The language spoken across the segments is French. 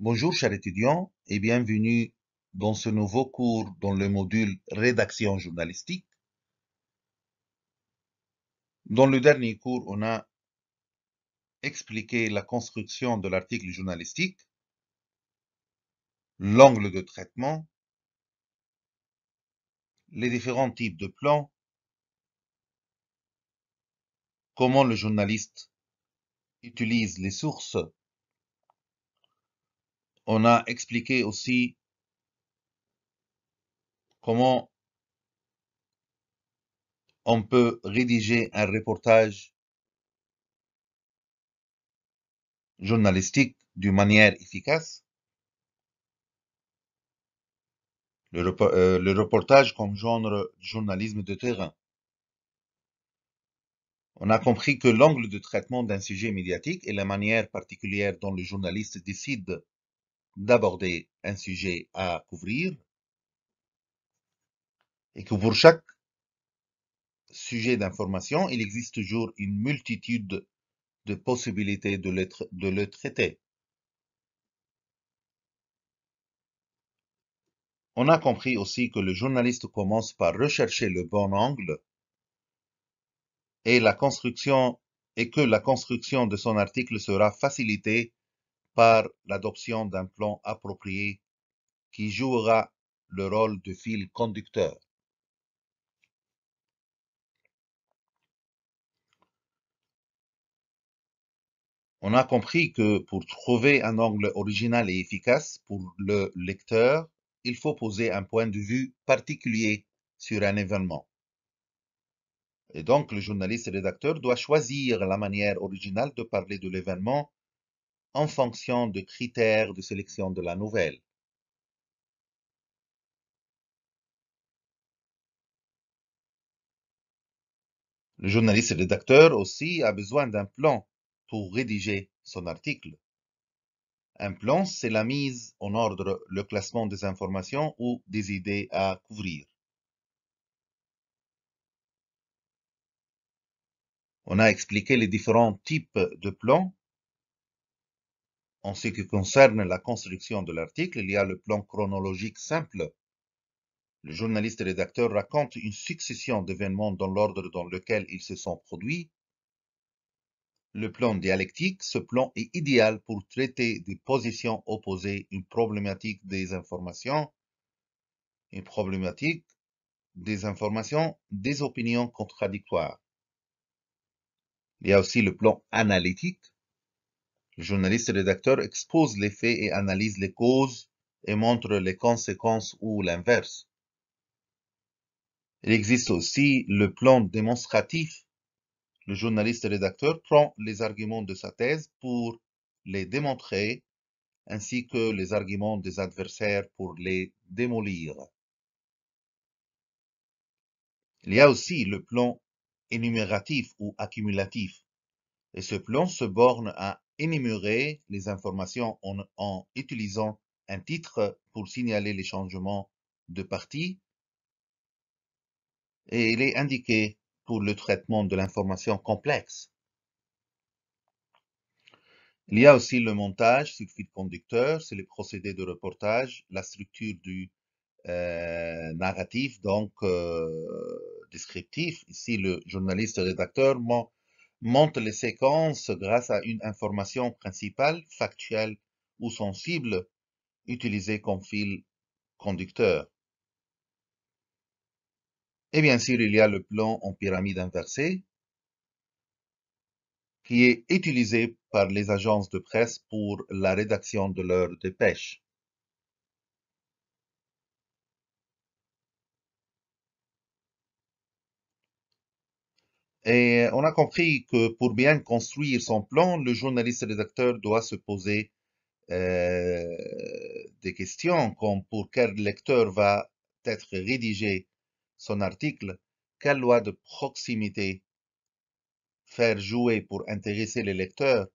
Bonjour chers étudiants et bienvenue dans ce nouveau cours dans le module rédaction journalistique. Dans le dernier cours, on a expliqué la construction de l'article journalistique, l'angle de traitement, les différents types de plans, comment le journaliste utilise les sources on a expliqué aussi comment on peut rédiger un reportage journalistique d'une manière efficace. Le, euh, reportage comme genre journalisme de terrain. On a compris que l'angle de traitement d'un sujet médiatique et la manière particulière dont le journaliste décide d'aborder un sujet à couvrir et que pour chaque sujet d'information, il existe toujours une multitude de possibilités de le, traiter. On a compris aussi que le journaliste commence par rechercher le bon angle et, la construction, et que la construction de son article sera facilitée par l'adoption d'un plan approprié qui jouera le rôle de fil conducteur. On a compris que pour trouver un angle original et efficace pour le lecteur, il faut poser un point de vue particulier sur un événement. Et donc, le journaliste rédacteur doit choisir la manière originale de parler de l'événement en fonction de critères de sélection de la nouvelle. Le journaliste rédacteur aussi a besoin d'un plan pour rédiger son article. Un plan, c'est la mise en ordre, le classement des informations ou des idées à couvrir. On a expliqué les différents types de plans en ce qui concerne la construction de l'article, il y a le plan chronologique simple. Le journaliste rédacteur raconte une succession d'événements dans l'ordre dans lequel ils se sont produits. Le plan dialectique, ce plan est idéal pour traiter des positions opposées, une problématique des informations, une problématique des informations, des opinions contradictoires. Il y a aussi le plan analytique, le journaliste rédacteur expose les faits et analyse les causes et montre les conséquences ou l'inverse. Il existe aussi le plan démonstratif. Le journaliste rédacteur prend les arguments de sa thèse pour les démontrer, ainsi que les arguments des adversaires pour les démolir. Il y a aussi le plan énumératif ou accumulatif, et ce plan se borne à énumérer les informations en, utilisant un titre pour signaler les changements de partie et il est indiqué pour le traitement de l'information complexe. Il y a aussi le montage sur fil conducteur, c'est les procédés de reportage, la structure du euh, narratif, donc euh, descriptif. Ici, le journaliste rédacteur manque monte les séquences grâce à une information principale, factuelle ou sensible, utilisée comme fil conducteur. Et eh bien sûr, il y a le plan en pyramide inversée, qui est utilisé par les agences de presse pour la rédaction de leurs dépêches. Et on a compris que pour bien construire son plan, le journaliste rédacteur doit se poser euh, des questions comme pour quel lecteur va être rédigé son article, quelle loi de proximité faire jouer pour intéresser les lecteurs,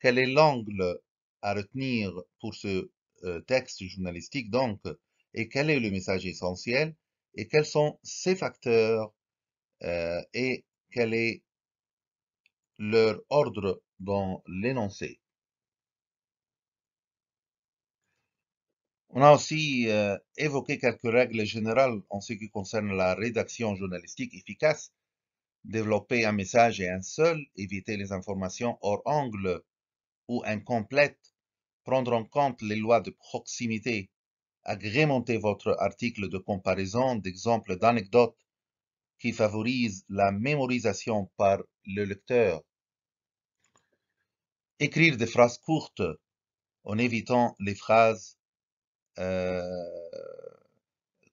quel est l'angle à retenir pour ce euh, texte journalistique donc, et quel est le message essentiel, et quels sont ces facteurs euh, et quel est leur ordre dans l'énoncé. On a aussi euh, évoqué quelques règles générales en ce qui concerne la rédaction journalistique efficace, développer un message et un seul, éviter les informations hors angle ou incomplètes, prendre en compte les lois de proximité, agrémenter votre article de comparaison, d'exemples, d'anecdotes qui favorise la mémorisation par le lecteur. Écrire des phrases courtes en évitant les phrases euh,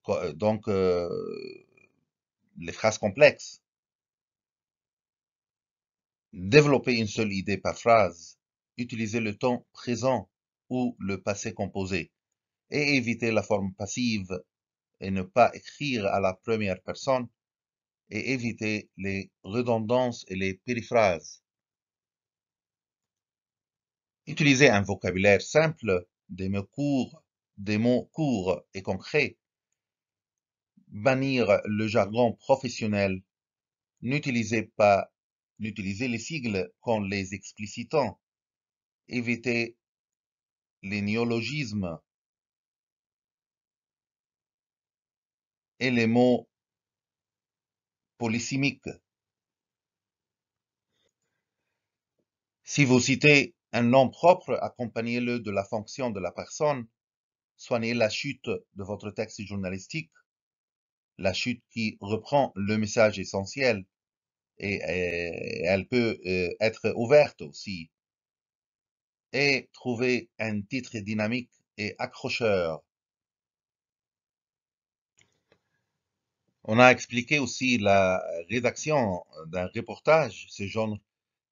euh, donc euh, les phrases complexes. Développer une seule idée par phrase. Utiliser le temps présent ou le passé composé. Et éviter la forme passive et ne pas écrire à la première personne et éviter les redondances et les périphrases. Utiliser un vocabulaire simple, des mots courts, des mots courts et concrets. Bannir le jargon professionnel. N'utilisez pas, n'utilisez les sigles qu'en les explicitant. Éviter les néologismes et les mots polysémique. Si vous citez un nom propre, accompagnez-le de la fonction de la personne. Soignez la chute de votre texte journalistique, la chute qui reprend le message essentiel et, elle peut euh, être ouverte aussi. Et trouvez un titre dynamique et accrocheur On a expliqué aussi la rédaction d'un reportage, ce genre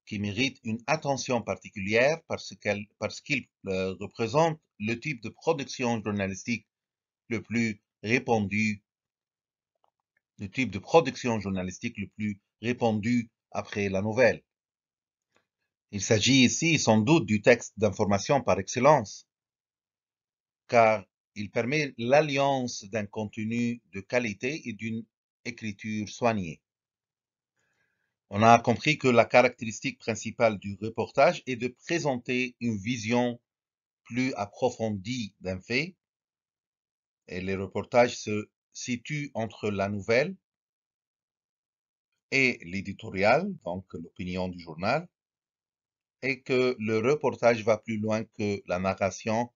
qui mérite une attention particulière parce qu'il euh, représente le type de production journalistique le plus répandu, le type de production journalistique le plus répandu après la nouvelle. Il s'agit ici sans doute du texte d'information par excellence, car il permet l'alliance d'un contenu de qualité et d'une écriture soignée. On a compris que la caractéristique principale du reportage est de présenter une vision plus approfondie d'un fait. Et les reportages se situent entre la nouvelle et l'éditorial, donc l'opinion du journal, et que le reportage va plus loin que la narration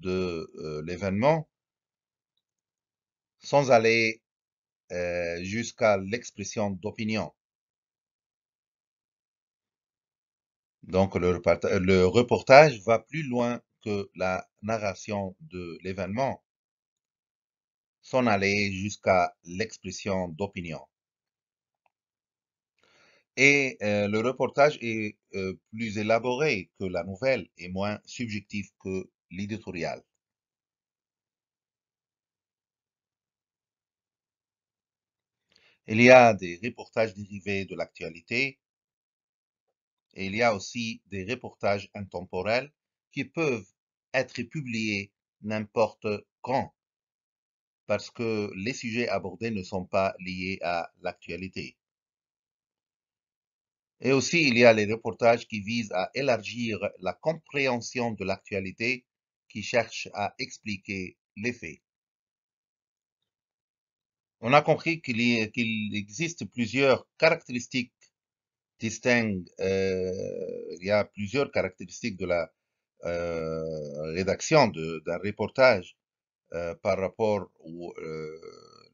de euh, l'événement sans aller euh, jusqu'à l'expression d'opinion. Donc le reportage, va plus loin que la narration de l'événement, sans aller jusqu'à l'expression d'opinion. Et euh, le reportage est plus élaboré que la nouvelle et moins subjectif que l'éditorial Il y a des reportages dérivés de l'actualité et il y a aussi des reportages intemporels qui peuvent être publiés n'importe quand parce que les sujets abordés ne sont pas liés à l'actualité. Et aussi, il y a les reportages qui visent à élargir la compréhension de l'actualité qui cherche à expliquer les faits. On a compris qu'il qu'il existe plusieurs caractéristiques distinctes, euh, il y a plusieurs caractéristiques de la euh, rédaction d'un reportage euh, par rapport à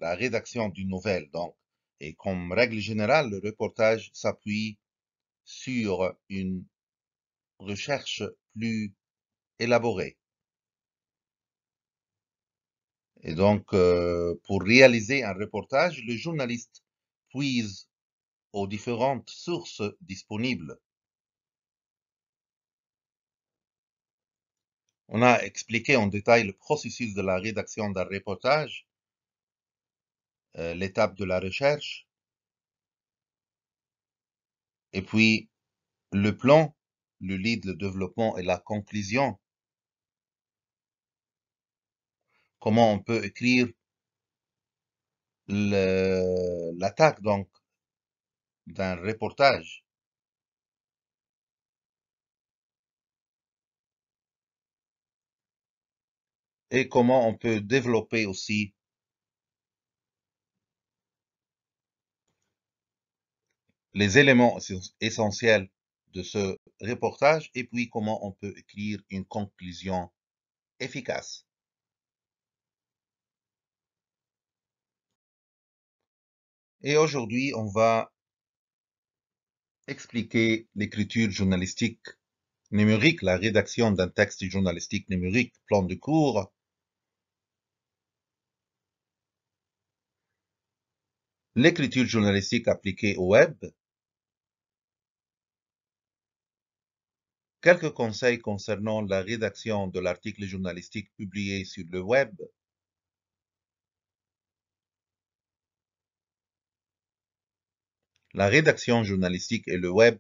la rédaction d'une nouvelle. Donc, et comme règle générale, le reportage s'appuie sur une recherche plus élaborée. Et donc, euh, pour réaliser un reportage, le journaliste puise aux différentes sources disponibles. On a expliqué en détail le processus de la rédaction d'un reportage, euh, l'étape de la recherche, et puis le plan, le lead, le développement et la conclusion comment on peut écrire l'attaque donc d'un reportage. Et comment on peut développer aussi les éléments essentiels de ce reportage et puis comment on peut écrire une conclusion efficace. Et aujourd'hui, on va expliquer l'écriture journalistique numérique, la rédaction d'un texte journalistique numérique, plan de cours. L'écriture journalistique appliquée au web. Quelques conseils concernant la rédaction de l'article journalistique publié sur le web La rédaction journalistique et le web,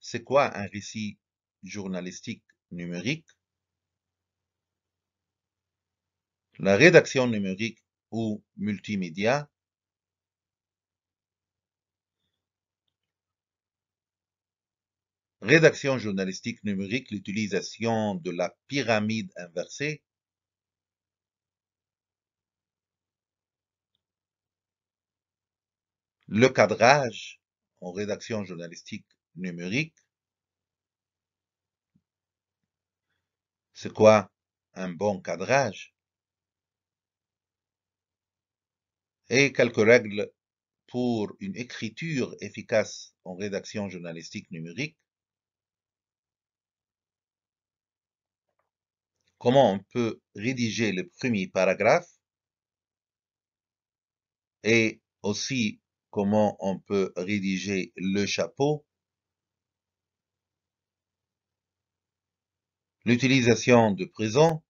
c'est quoi un récit journalistique numérique La rédaction numérique ou multimédia Rédaction journalistique numérique, l'utilisation de la pyramide inversée le cadrage en rédaction journalistique numérique. C'est quoi un bon cadrage Et quelques règles pour une écriture efficace en rédaction journalistique numérique. Comment on peut rédiger le premier paragraphe et aussi comment on peut rédiger le chapeau. L'utilisation de présent.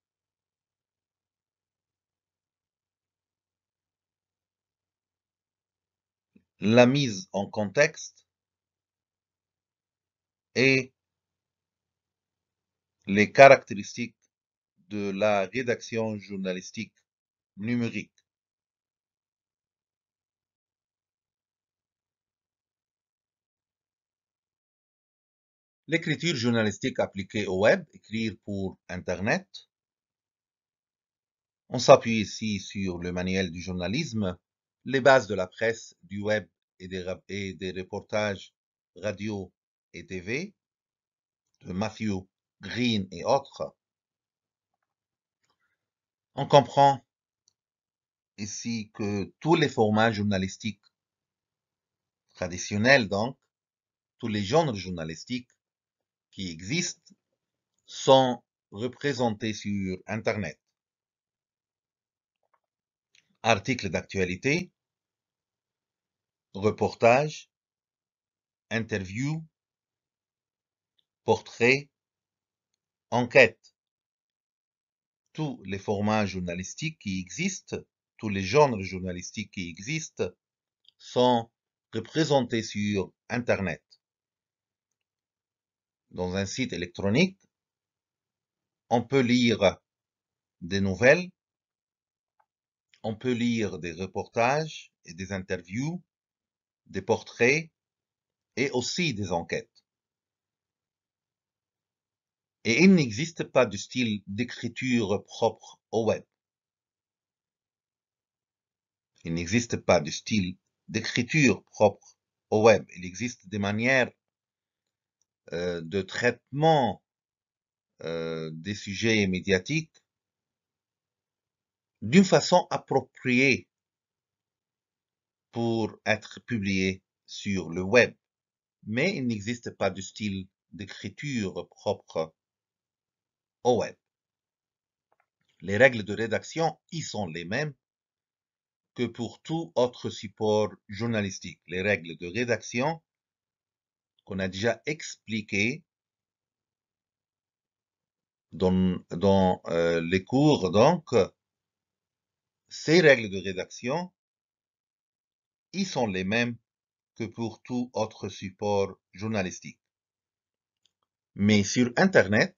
La mise en contexte. Et les caractéristiques de la rédaction journalistique numérique. l'écriture journalistique appliquée au web, écrire pour Internet. On s'appuie ici sur le manuel du journalisme, les bases de la presse, du web et des, et des reportages radio et TV de Matthew Green et autres. On comprend ici que tous les formats journalistiques traditionnels, donc, tous les genres journalistiques qui existent sont représentés sur Internet. Articles d'actualité, reportages, interviews, portraits, enquêtes. Tous les formats journalistiques qui existent, tous les genres journalistiques qui existent sont représentés sur Internet dans un site électronique, on peut lire des nouvelles, on peut lire des reportages et des interviews, des portraits et aussi des enquêtes. Et il n'existe pas de style d'écriture propre au web. Il n'existe pas de style d'écriture propre au web. Il existe des manières euh, de traitement euh, des sujets médiatiques d'une façon appropriée pour être publié sur le web. Mais il n'existe pas de style d'écriture propre au web. Les règles de rédaction y sont les mêmes que pour tout autre support journalistique. Les règles de rédaction qu'on a déjà expliqué dans, euh, les cours. Donc, ces règles de rédaction, ils sont les mêmes que pour tout autre support journalistique. Mais sur Internet,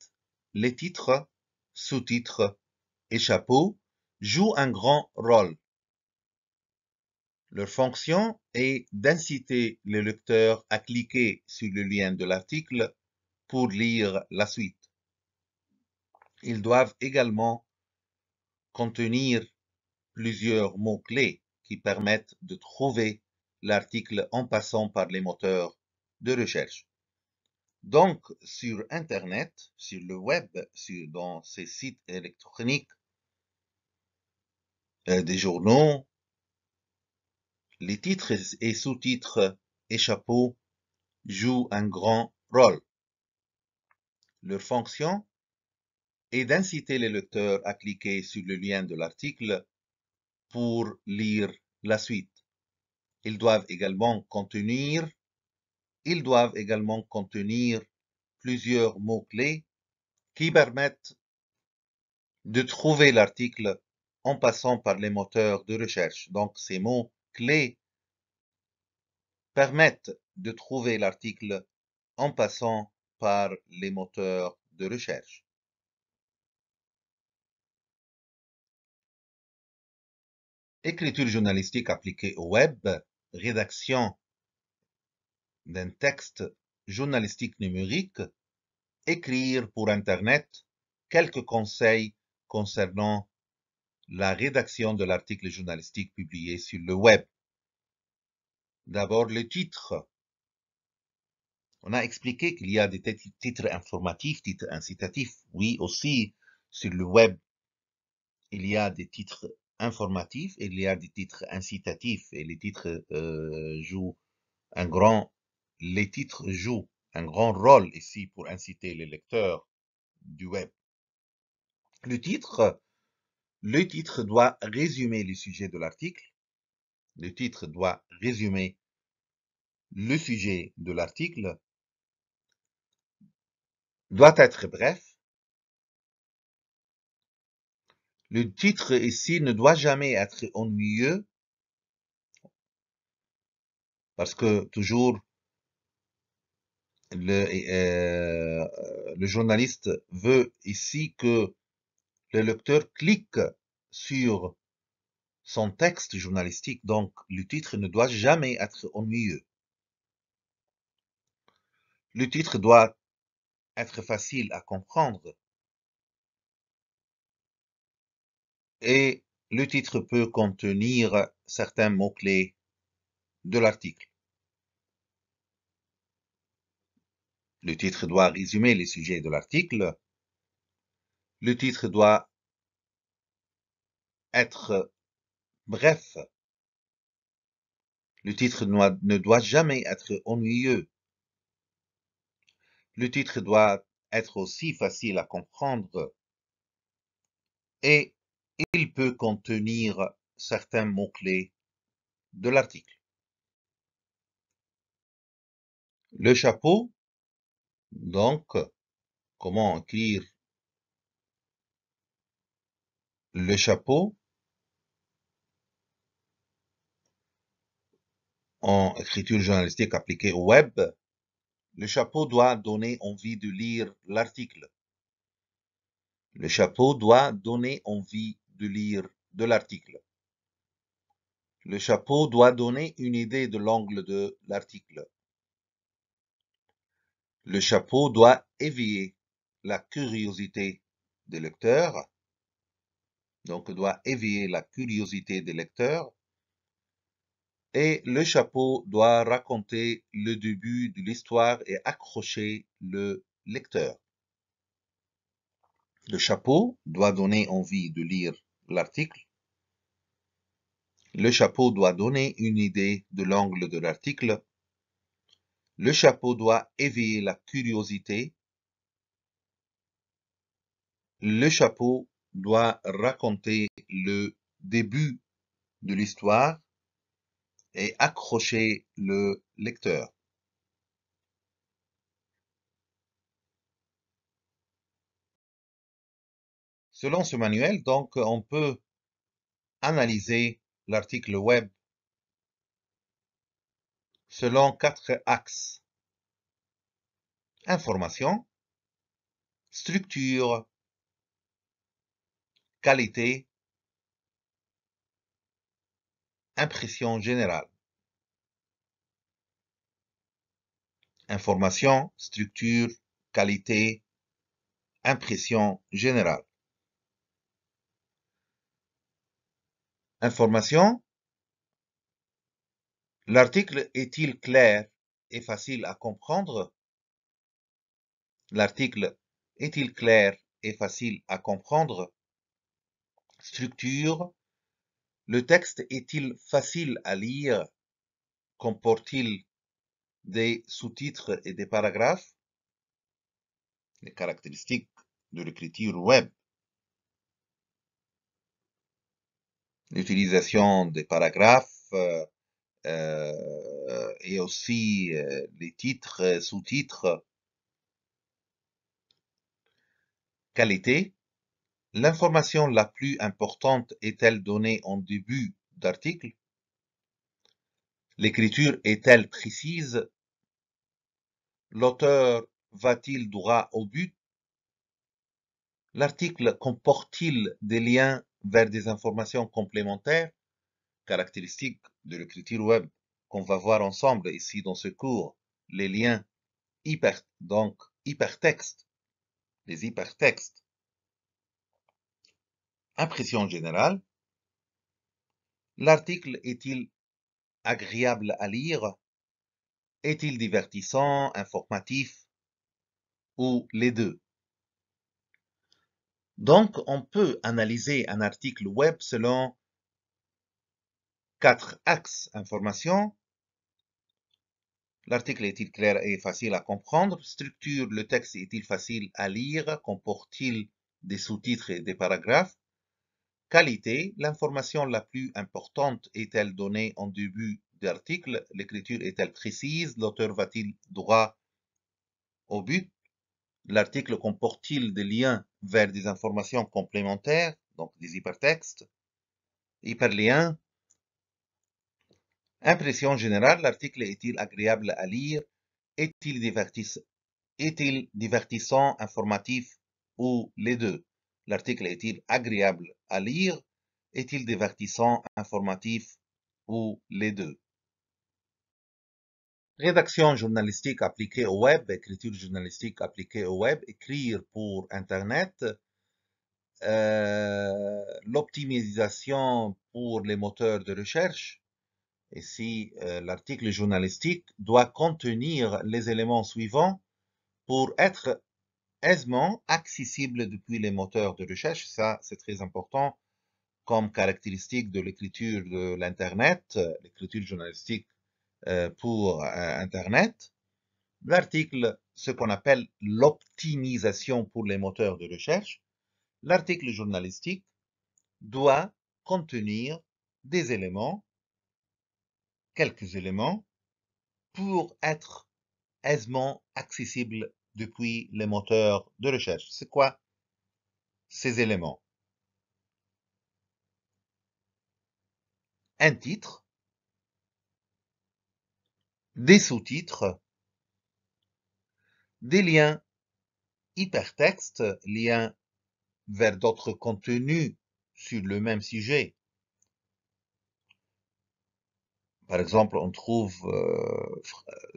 les titres, sous-titres et chapeaux jouent un grand rôle leur fonction est d'inciter le lecteur à cliquer sur le lien de l'article pour lire la suite. Ils doivent également contenir plusieurs mots-clés qui permettent de trouver l'article en passant par les moteurs de recherche. Donc, sur Internet, sur le web, dans ces sites électroniques, euh, des journaux, les titres et sous-titres et chapeaux jouent un grand rôle. Leur fonction est d'inciter les lecteurs à cliquer sur le lien de l'article pour lire la suite. Ils doivent également contenir, ils doivent également contenir plusieurs mots-clés qui permettent de trouver l'article en passant par les moteurs de recherche. Donc ces mots clés permettent de trouver l'article en passant par les moteurs de recherche. Écriture journalistique appliquée au web, rédaction d'un texte journalistique numérique, écrire pour Internet, quelques conseils concernant la rédaction de l'article journalistique publié sur le web. D'abord, les titres. On a expliqué qu'il y a des titres informatifs, titres incitatifs. Oui, aussi, sur le web, il y a des titres informatifs, il y a des titres incitatifs, et les titres euh, jouent un grand, les titres jouent un grand rôle ici pour inciter les lecteurs du web. Le titre le titre doit résumer le sujet de l'article. Le titre doit résumer le sujet de l'article. Doit être bref. Le titre ici ne doit jamais être ennuyeux parce que toujours le, euh, le journaliste veut ici que le lecteur clique sur son texte journalistique, donc le titre ne doit jamais être ennuyeux. Le titre doit être facile à comprendre. Et le titre peut contenir certains mots-clés de l'article. Le titre doit résumer les sujets de l'article le titre doit être bref. Le titre ne doit jamais être ennuyeux. Le titre doit être aussi facile à comprendre. Et il peut contenir certains mots-clés de l'article. Le chapeau, donc, comment écrire le chapeau en écriture journalistique appliquée au web, le chapeau doit donner envie de lire l'article. Le chapeau doit donner envie de lire de l'article. Le chapeau doit donner une idée de l'angle de l'article. Le chapeau doit éveiller la curiosité des lecteurs donc doit éveiller la curiosité des lecteurs, et le chapeau doit raconter le début de l'histoire et accrocher le lecteur. Le chapeau doit donner envie de lire l'article. Le chapeau doit donner une idée de l'angle de l'article. Le chapeau doit éveiller la curiosité. Le chapeau doit raconter le début de l'histoire et accrocher le lecteur. Selon ce manuel, donc, on peut analyser l'article web selon quatre axes. Information, structure, qualité, impression générale. Information, structure, qualité, impression générale. Information. L'article est-il clair et facile à comprendre L'article est-il clair et facile à comprendre structure Le texte est-il facile à lire Comporte-t-il des sous-titres et des paragraphes Les caractéristiques de l'écriture web. L'utilisation des paragraphes euh, et aussi euh, les titres, sous-titres. Qualité, L'information la plus importante est-elle donnée en début d'article L'écriture est-elle précise L'auteur va-t-il droit au but L'article comporte-t-il des liens vers des informations complémentaires Caractéristiques de l'écriture web qu'on va voir ensemble ici dans ce cours, les liens hyper, donc hypertextes, les hypertextes Impression générale. L'article est-il agréable à lire Est-il divertissant, informatif Ou les deux Donc, on peut analyser un article web selon quatre axes. Information. L'article est-il clair et facile à comprendre Structure. Le texte est-il facile à lire Comporte-t-il des sous-titres et des paragraphes Qualité, l'information la plus importante est-elle donnée en début d'article L'écriture est-elle précise L'auteur va-t-il droit au but L'article comporte-t-il des liens vers des informations complémentaires, donc des hypertextes Hyperliens Impression générale, l'article est-il agréable à lire Est-il divertissant, divertissant, informatif ou les deux L'article est-il agréable à lire Est-il divertissant, informatif ou les deux Rédaction journalistique appliquée au web, écriture journalistique appliquée au web, écrire pour Internet, euh, l'optimisation pour les moteurs de recherche. Ici, si euh, l'article journalistique doit contenir les éléments suivants pour être aisement accessible depuis les moteurs de recherche. Ça, c'est très important comme caractéristique de l'écriture de l'Internet, euh, l'écriture journalistique euh, pour euh, Internet. L'article, ce qu'on appelle l'optimisation pour les moteurs de recherche, l'article journalistique doit contenir des éléments, quelques éléments, pour être aisément accessible depuis les moteurs de recherche. C'est quoi ces éléments Un titre, des sous-titres, des liens hypertextes, liens vers d'autres contenus sur le même sujet. Par exemple, on trouve euh,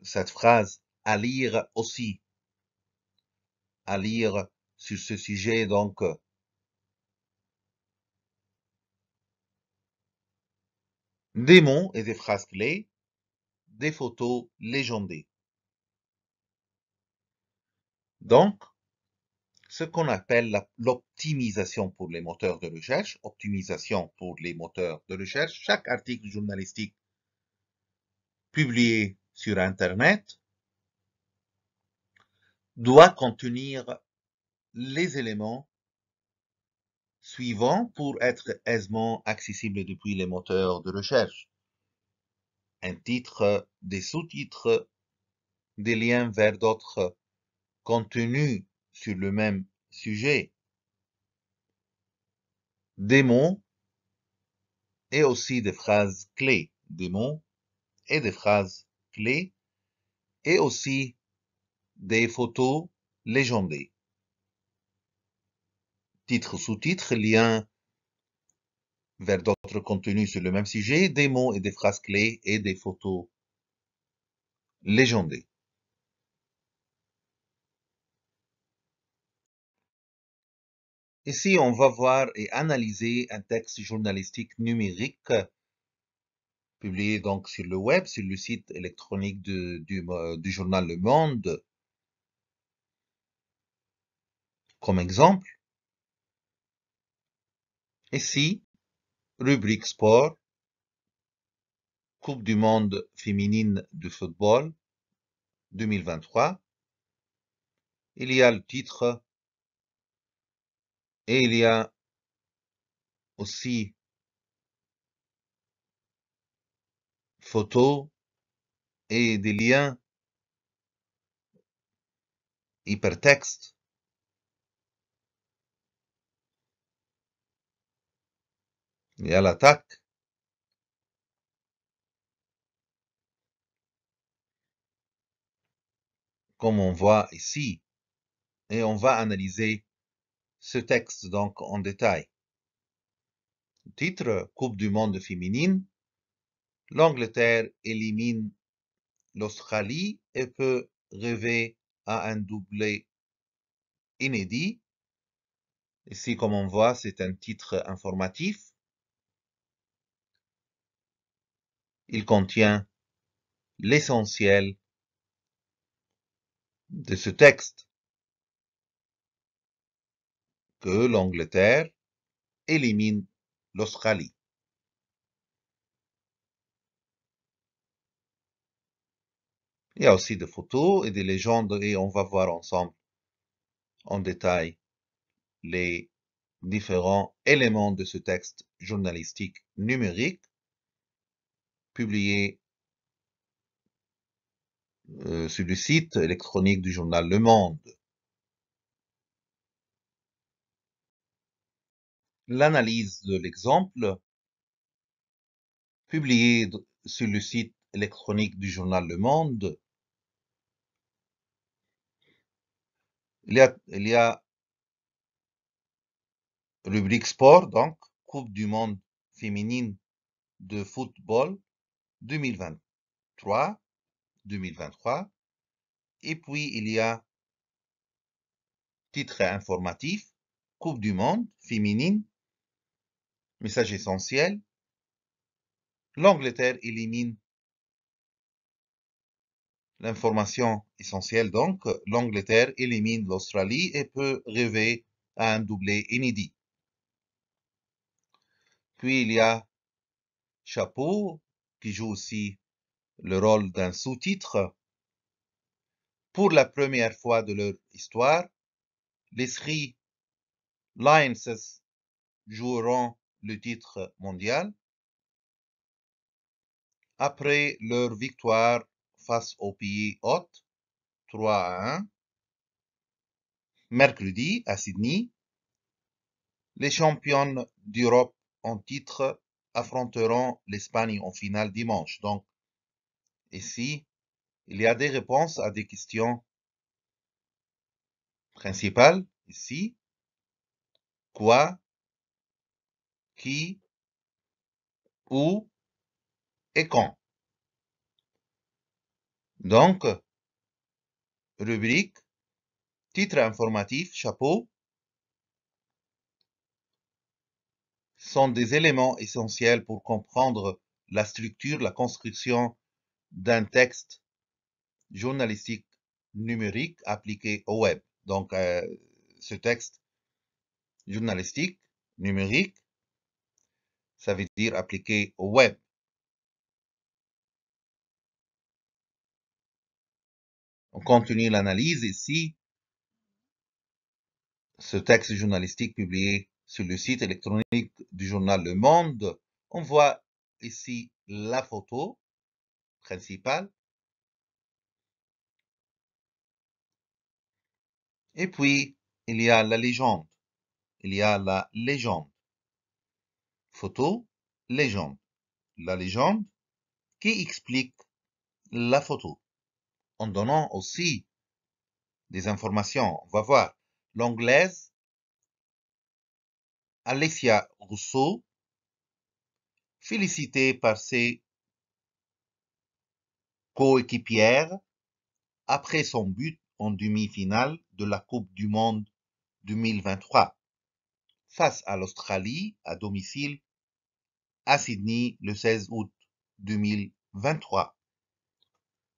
cette phrase à lire aussi à lire sur ce sujet. Donc, euh, des mots et des phrases clés, des photos légendées. Donc, ce qu'on appelle l'optimisation pour les moteurs de recherche, optimisation pour les moteurs de recherche, chaque article journalistique publié sur Internet doit contenir les éléments suivants pour être aisément accessible depuis les moteurs de recherche. Un titre, des sous-titres, des liens vers d'autres contenus sur le même sujet, des mots et aussi des phrases clés, des mots et des phrases clés, et aussi des photos légendées. Titre sous-titre, lien vers d'autres contenus sur le même sujet, des mots et des phrases clés et des photos légendées. Ici, on va voir et analyser un texte journalistique numérique publié donc sur le web, sur le site électronique euh, du journal Le Monde, comme exemple. Ici, rubrique sport, Coupe du monde féminine de football 2023. Il y a le titre et il y a aussi photos et des liens hypertextes a l'attaque, Comme on voit ici. Et on va analyser ce texte donc en détail. Titre Coupe du monde féminine. L'Angleterre élimine l'Australie et peut rêver à un doublé inédit. Ici, comme on voit, c'est un titre informatif. Il contient l'essentiel de ce texte que l'Angleterre élimine l'Australie. Il y a aussi des photos et des légendes et on va voir ensemble en détail les différents éléments de ce texte journalistique numérique publié euh, sur le site électronique du journal Le Monde. L'analyse de l'exemple publié sur le site électronique du journal Le Monde. Il y a, il y a rubrique sport, donc Coupe du monde féminine de football 2023, 2023. Et puis, il y a titre informatif, Coupe du Monde féminine, message essentiel. L'Angleterre élimine l'information essentielle, donc l'Angleterre élimine l'Australie et peut rêver à un doublé inédit. Puis il y a chapeau, qui joue aussi le rôle d'un sous-titre. Pour la première fois de leur histoire, les Three Lions joueront le titre mondial après leur victoire face au pays hôte 3 à 1. Mercredi à Sydney, les championnes d'Europe en titre affronteront l'Espagne en finale dimanche. Donc, ici, il y a des réponses à des questions principales. Ici, quoi, qui, où et quand. Donc, rubrique, titre informatif, chapeau, sont des éléments essentiels pour comprendre la structure, la construction d'un texte journalistique numérique appliqué au web. Donc, euh, ce texte journalistique numérique, ça veut dire appliqué au web. On continue l'analyse ici. Ce texte journalistique publié sur le site électronique du journal Le Monde, on voit ici la photo principale. Et puis, il y a la légende. Il y a la légende. Photo, légende. La légende qui explique la photo en donnant aussi des informations. On va voir l'anglaise Alessia Rousseau, félicitée par ses coéquipières après son but en demi-finale de la Coupe du Monde 2023 face à l'Australie à domicile à Sydney le 16 août 2023.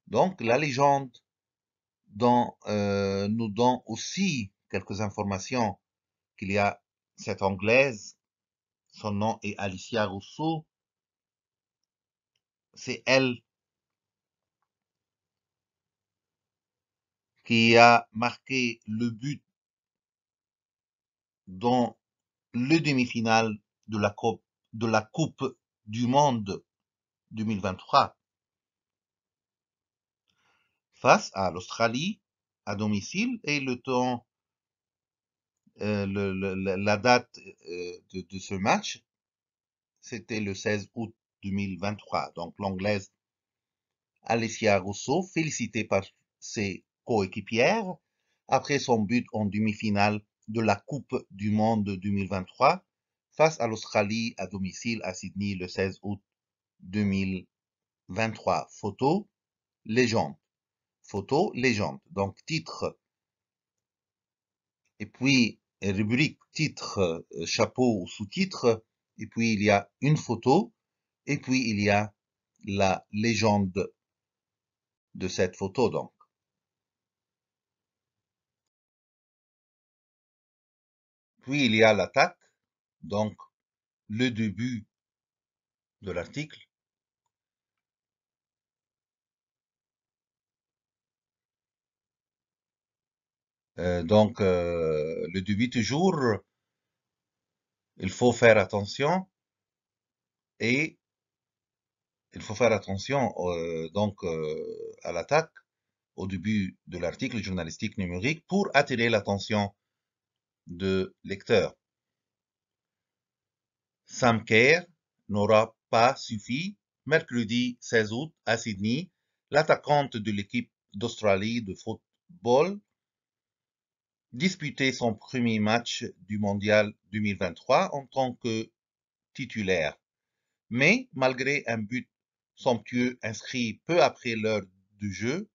Donc la légende dont, euh, nous donne aussi quelques informations qu'il y a cette Anglaise, son nom est Alicia Rousseau, c'est elle qui a marqué le but dans le demi-finale de la Coupe, de la Coupe du Monde 2023 face à l'Australie à domicile et le temps euh, la date euh, de, ce match, c'était le 16 août 2023. Donc l'anglaise Alessia Rousseau, félicitée par ses coéquipières, après son but en demi-finale de la Coupe du Monde 2023 face à l'Australie à domicile à Sydney le 16 août 2023. Photo, légende. Photo, légende. Donc titre. Et puis, rubrique, titre, euh, chapeau ou sous-titre, et puis il y a une photo, et puis il y a la légende de cette photo donc. Puis il y a l'attaque, donc le début de l'article, Euh, donc, euh, le début toujours, il faut faire attention et il faut faire attention euh, donc à l'attaque au début de l'article journalistique numérique pour attirer l'attention de lecteur. Sam Kerr n'aura pas suffi. Mercredi 16 août à Sydney, l'attaquante de l'équipe d'Australie de football disputé son premier match du Mondial 2023 en tant que titulaire. Mais malgré un but somptueux inscrit peu après l'heure du jeu,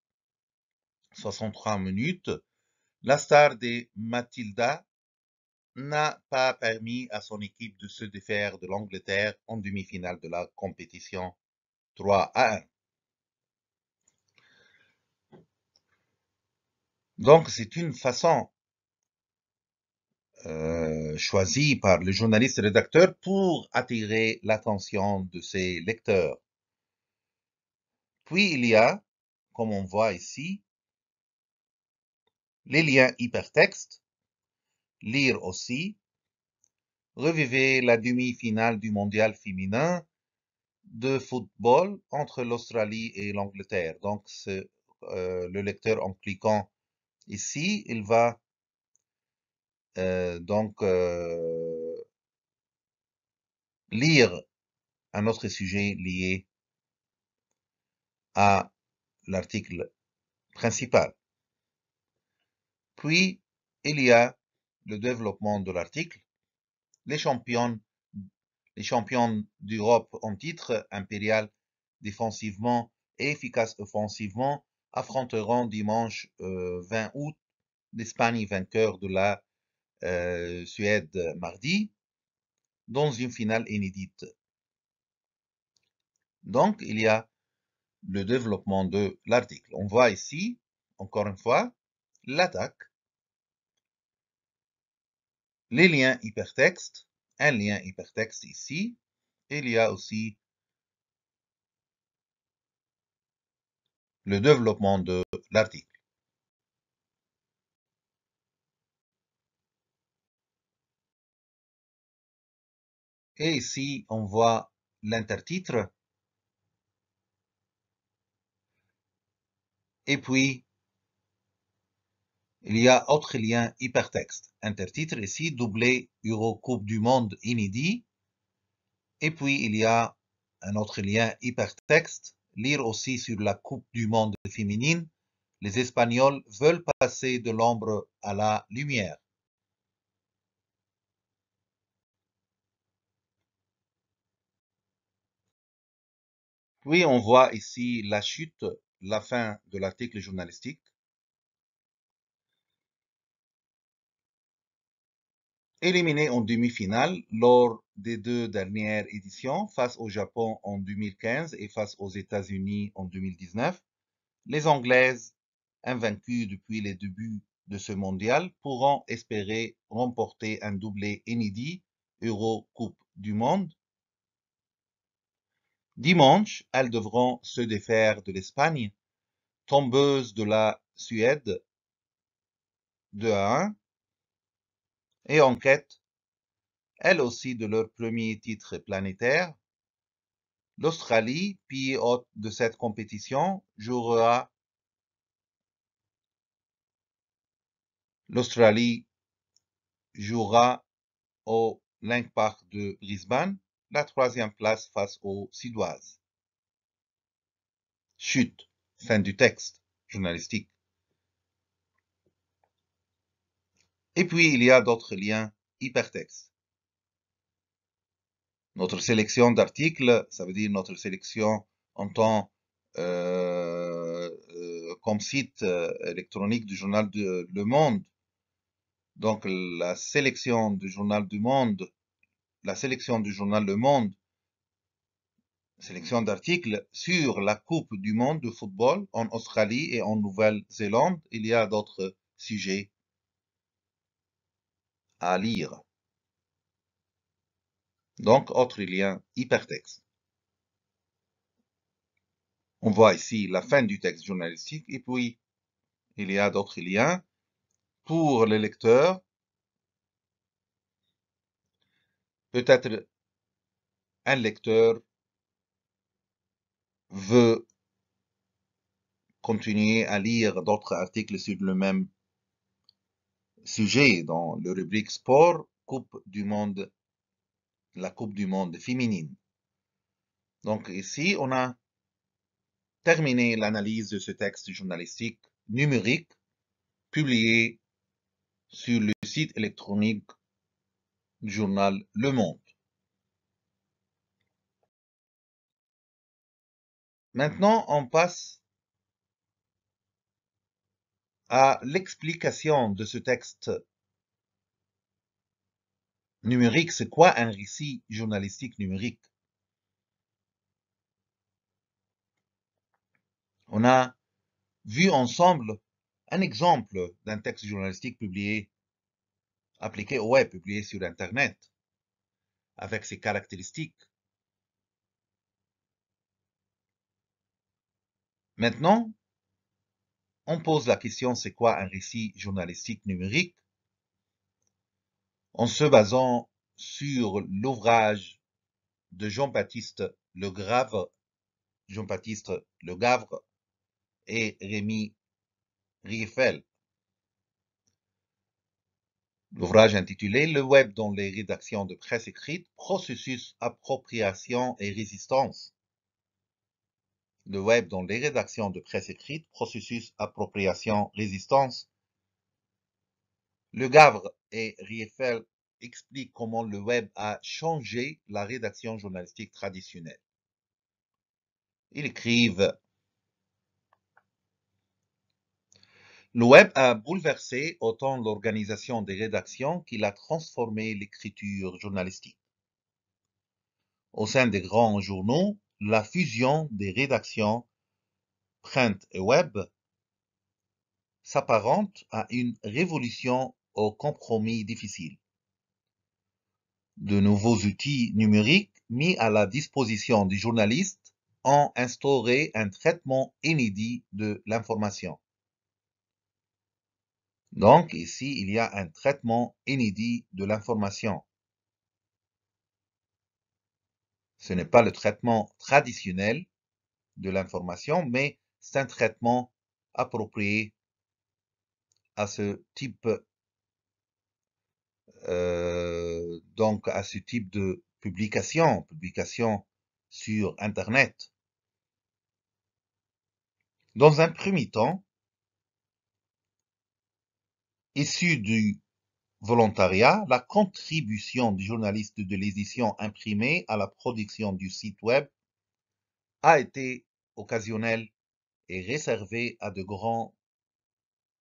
63 minutes, la star des Matilda n'a pas permis à son équipe de se défaire de l'Angleterre en demi-finale de la compétition 3 à 1. Donc c'est une façon euh, choisi par le journaliste rédacteur pour attirer l'attention de ses lecteurs. Puis il y a, comme on voit ici, les liens hypertextes, lire aussi, revivez la demi-finale du mondial féminin de football entre l'Australie et l'Angleterre. Donc, euh, le lecteur, en cliquant ici, il va euh, donc, euh, lire un autre sujet lié à l'article principal. Puis, il y a le développement de l'article. Les champions, les champions d'Europe en titre impérial défensivement et efficace offensivement affronteront dimanche 20 euh, août l'Espagne vainqueur de la euh, Suède euh, mardi, dans une finale inédite. Donc, il y a le développement de l'article. On voit ici, encore une fois, l'attaque, les liens hypertextes, un lien hypertexte ici, il y a aussi le développement de l'article. Et ici, on voit l'intertitre. Et puis, il y a autre lien hypertexte. Intertitre ici, doublé Euro Coupe du Monde inédit. Et puis, il y a un autre lien hypertexte. Lire aussi sur la Coupe du Monde féminine. Les Espagnols veulent passer de l'ombre à la lumière. Puis on voit ici la chute, la fin de l'article journalistique. Éliminé en demi-finale lors des deux dernières éditions, face au Japon en 2015 et face aux États-Unis en 2019, les Anglaises, invaincues depuis les débuts de ce mondial, pourront espérer remporter un doublé inédit Euro Coupe du Monde Dimanche, elles devront se défaire de l'Espagne, tombeuse de la Suède 2 à 1, et en quête, elles aussi de leur premier titre planétaire. L'Australie, pays hôte de cette compétition, jouera l'Australie jouera au Link Park de Brisbane la troisième place face aux Sidoises. Chute. Fin du texte journalistique. Et puis, il y a d'autres liens hypertextes. Notre sélection d'articles, ça veut dire notre sélection en tant euh, euh, comme site euh, électronique du journal Le Monde. Donc, la sélection du journal du Monde la sélection du journal Le Monde, sélection d'articles sur la Coupe du Monde de football en Australie et en Nouvelle-Zélande. Il y a d'autres sujets à lire. Donc, autre lien hypertexte. On voit ici la fin du texte journalistique et puis il y a d'autres liens pour les lecteurs Peut-être un lecteur veut continuer à lire d'autres articles sur le même sujet dans le rubrique sport, Coupe du Monde, la Coupe du Monde féminine. Donc ici, on a terminé l'analyse de ce texte journalistique numérique publié sur le site électronique journal Le Monde. Maintenant, on passe à l'explication de ce texte numérique. C'est quoi un récit journalistique numérique On a vu ensemble un exemple d'un texte journalistique publié appliqué au web, publié sur Internet, avec ses caractéristiques. Maintenant, on pose la question c'est quoi un récit journalistique numérique en se basant sur l'ouvrage de Jean-Baptiste Le Grave Jean-Baptiste Le Gavre et Rémi Rieffel. L'ouvrage intitulé Le web dans les rédactions de presse écrite, processus, appropriation et résistance. Le web dans les rédactions de presse écrite, processus, appropriation, résistance. Le Gavre et Rieffel expliquent comment le web a changé la rédaction journalistique traditionnelle. Ils écrivent Le web a bouleversé autant l'organisation des rédactions qu'il a transformé l'écriture journalistique. Au sein des grands journaux, la fusion des rédactions print et web s'apparente à une révolution au compromis difficile. De nouveaux outils numériques mis à la disposition des journalistes ont instauré un traitement inédit de l'information. Donc ici, il y a un traitement inédit de l'information. Ce n'est pas le traitement traditionnel de l'information, mais c'est un traitement approprié à ce type euh, donc à ce type de publication, publication sur Internet. Dans un premier temps, issue du volontariat, la contribution du journaliste de l'édition imprimée à la production du site web a été occasionnelle et réservée à de grands,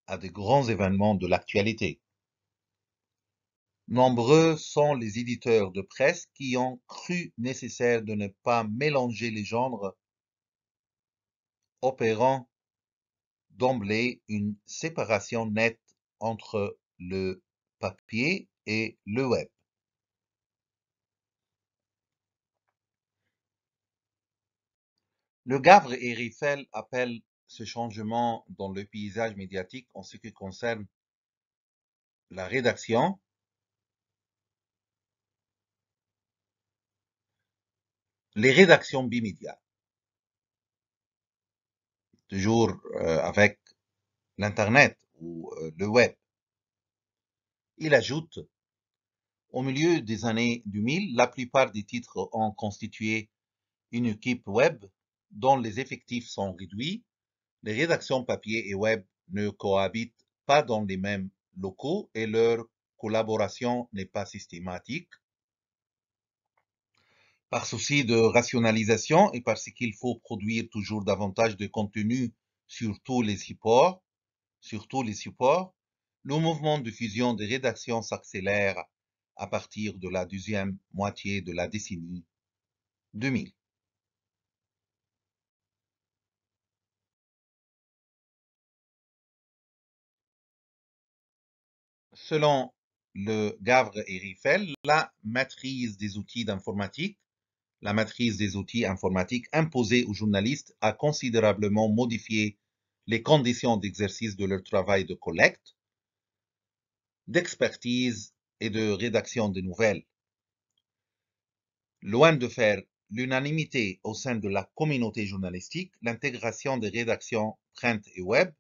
à de grands événements de l'actualité. Nombreux sont les éditeurs de presse qui ont cru nécessaire de ne pas mélanger les genres, opérant d'emblée une séparation nette entre le papier et le web. Le Gavre et Riffel appellent ce changement dans le paysage médiatique en ce qui concerne la rédaction, les rédactions bimédias. Toujours euh, avec l'Internet, ou le web. Il ajoute, au milieu des années 2000, la plupart des titres ont constitué une équipe web dont les effectifs sont réduits, les rédactions papier et web ne cohabitent pas dans les mêmes locaux et leur collaboration n'est pas systématique. Par souci de rationalisation et parce qu'il faut produire toujours davantage de contenu sur tous les supports, sur tous les supports, le mouvement de fusion des rédactions s'accélère à partir de la deuxième moitié de la décennie 2000. Selon le Gavre et Riffel, la matrice des outils d'informatique, la matrice des outils informatiques imposée aux journalistes a considérablement modifié les conditions d'exercice de leur travail de collecte, d'expertise et de rédaction de nouvelles. Loin de faire l'unanimité au sein de la communauté journalistique, l'intégration des rédactions print et web,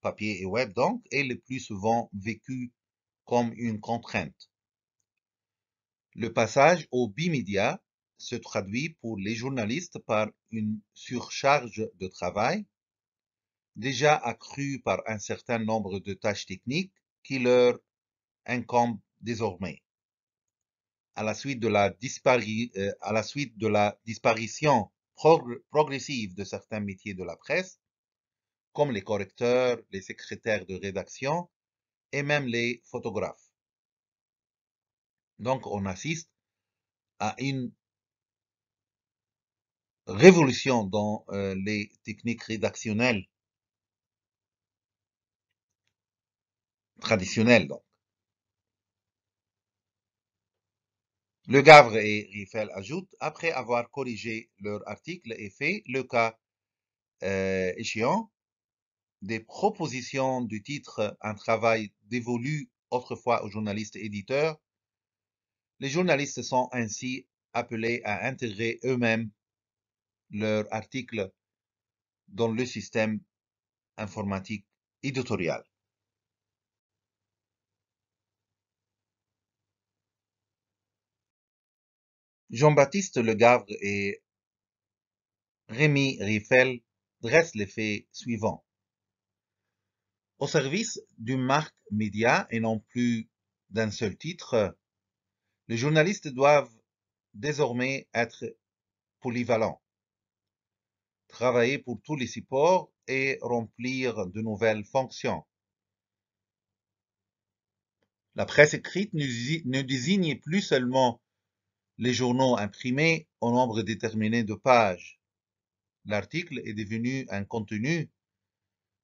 papier et web donc, est le plus souvent vécue comme une contrainte. Le passage au bimédia se traduit pour les journalistes par une surcharge de travail, déjà accrues par un certain nombre de tâches techniques qui leur incombent désormais. À la suite de la, euh, disparition progressive de certains métiers de la presse, comme les correcteurs, les secrétaires de rédaction et même les photographes. Donc on assiste à une révolution dans euh, les techniques rédactionnelles Traditionnel. donc. Le Gavre et Riffel ajoutent, après avoir corrigé leur article et fait le cas euh, échéant des propositions du titre, un travail dévolu autrefois aux journalistes éditeurs, les journalistes sont ainsi appelés à intégrer eux-mêmes leur article dans le système informatique éditorial. Jean-Baptiste Legavre et Rémi Riffel dressent les faits suivants. Au service d'une marque média et non plus d'un seul titre, les journalistes doivent désormais être polyvalents, travailler pour tous les supports et remplir de nouvelles fonctions. La presse écrite ne désigne plus seulement les journaux imprimés au nombre déterminé de pages. L'article est devenu un contenu.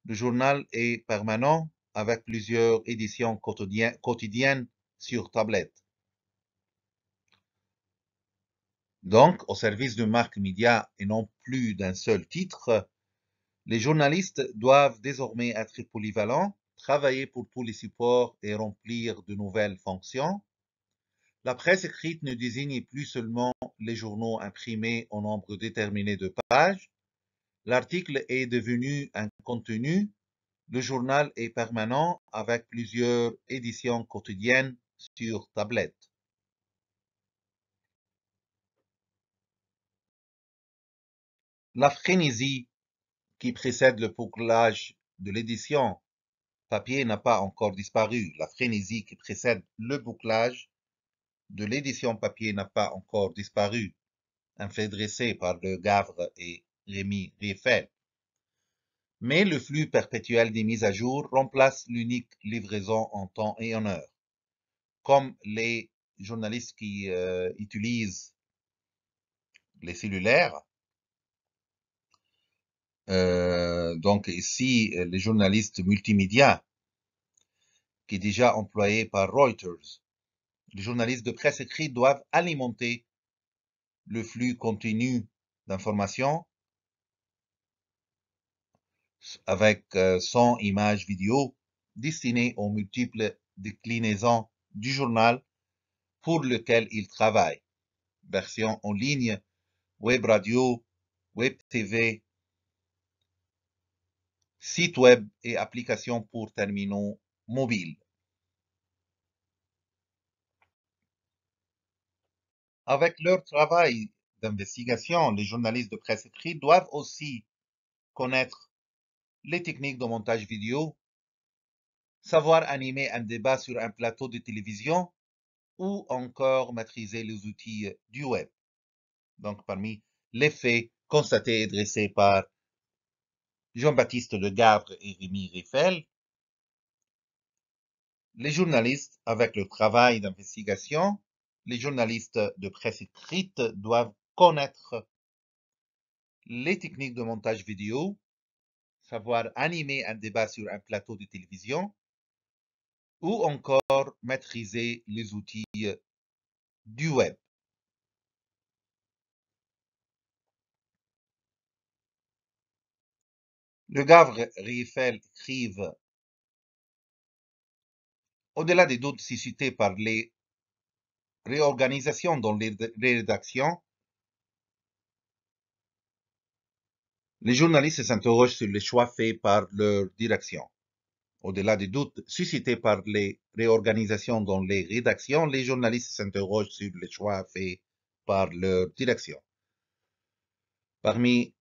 Le journal est permanent avec plusieurs éditions quotidiennes sur tablette. Donc, au service de marque média et non plus d'un seul titre, les journalistes doivent désormais être polyvalents, travailler pour tous les supports et remplir de nouvelles fonctions. La presse écrite ne désigne plus seulement les journaux imprimés au nombre déterminé de pages. L'article est devenu un contenu. Le journal est permanent avec plusieurs éditions quotidiennes sur tablette. La frénésie qui précède le bouclage de l'édition papier n'a pas encore disparu. La frénésie qui précède le bouclage de l'édition papier n'a pas encore disparu, un fait dressé par Le Gavre et Rémi Rieffel. Mais le flux perpétuel des mises à jour remplace l'unique livraison en temps et en heure. Comme les journalistes qui euh, utilisent les cellulaires, euh, donc ici les journalistes multimédia qui est déjà employé par Reuters les journalistes de presse écrite doivent alimenter le flux continu d'informations avec son euh, images vidéo destinées aux multiples déclinaisons du journal pour lequel ils travaillent. Version en ligne, web radio, web TV, site web et applications pour terminaux mobiles. Avec leur travail d'investigation, les journalistes de presse écrite doivent aussi connaître les techniques de montage vidéo, savoir animer un débat sur un plateau de télévision ou encore maîtriser les outils euh, du web. Donc parmi les faits constatés et dressés par Jean-Baptiste de et Rémi Riffel, les journalistes, avec leur travail d'investigation, les journalistes de presse écrite doivent connaître les techniques de montage vidéo, savoir animer un débat sur un plateau de télévision, ou encore maîtriser les outils du web. Le Gavre Riefel écrive Au-delà des doutes suscités par les réorganisation dans les rédactions, les journalistes s'interrogent sur les choix faits par leur direction. Au-delà des doutes suscités par les réorganisations dans les rédactions, les journalistes s'interrogent sur les choix faits par leur direction. Parmi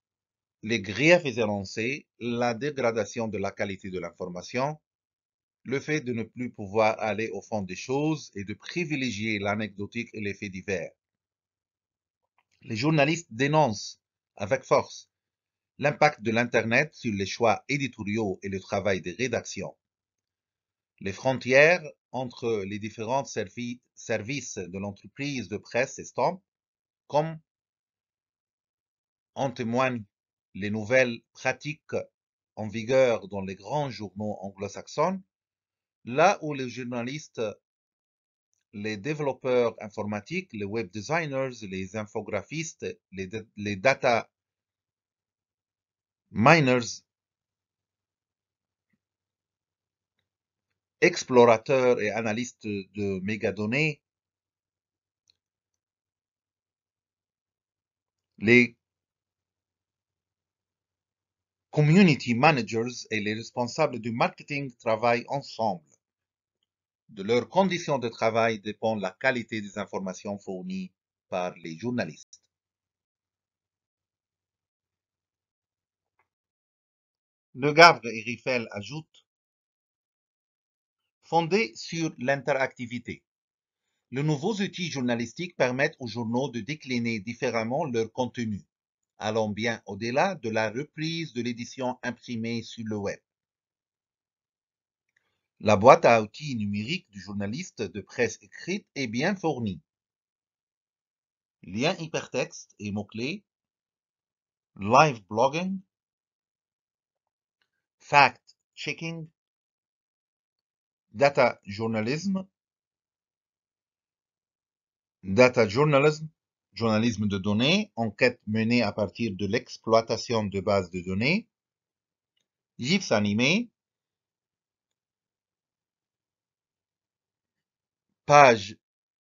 les griefs énoncés, la dégradation de la qualité de l'information, le fait de ne plus pouvoir aller au fond des choses et de privilégier l'anecdotique et les faits divers. Les journalistes dénoncent avec force l'impact de l'Internet sur les choix éditoriaux et le travail des rédactions. Les frontières entre les différents services de l'entreprise de presse s'estompent, comme en témoignent les nouvelles pratiques en vigueur dans les grands journaux anglo-saxons là où les journalistes, les développeurs informatiques, les web designers, les infographistes, les, data miners, explorateurs et analystes de mégadonnées, les community managers et les responsables du marketing travaillent ensemble de leurs conditions de travail dépend la qualité des informations fournies par les journalistes. Le Gavre et Riffel ajoutent Fondé sur l'interactivité, les nouveaux outils journalistiques permettent aux journaux de décliner différemment leur contenu, allant bien au-delà de la reprise de l'édition imprimée sur le web. La boîte à outils numérique du journaliste de presse écrite est bien fournie. Lien hypertexte et mots-clés, live blogging, fact-checking, data journalism data journalism, journalisme de données, enquête menée à partir de l'exploitation de bases de données, GIFs animés,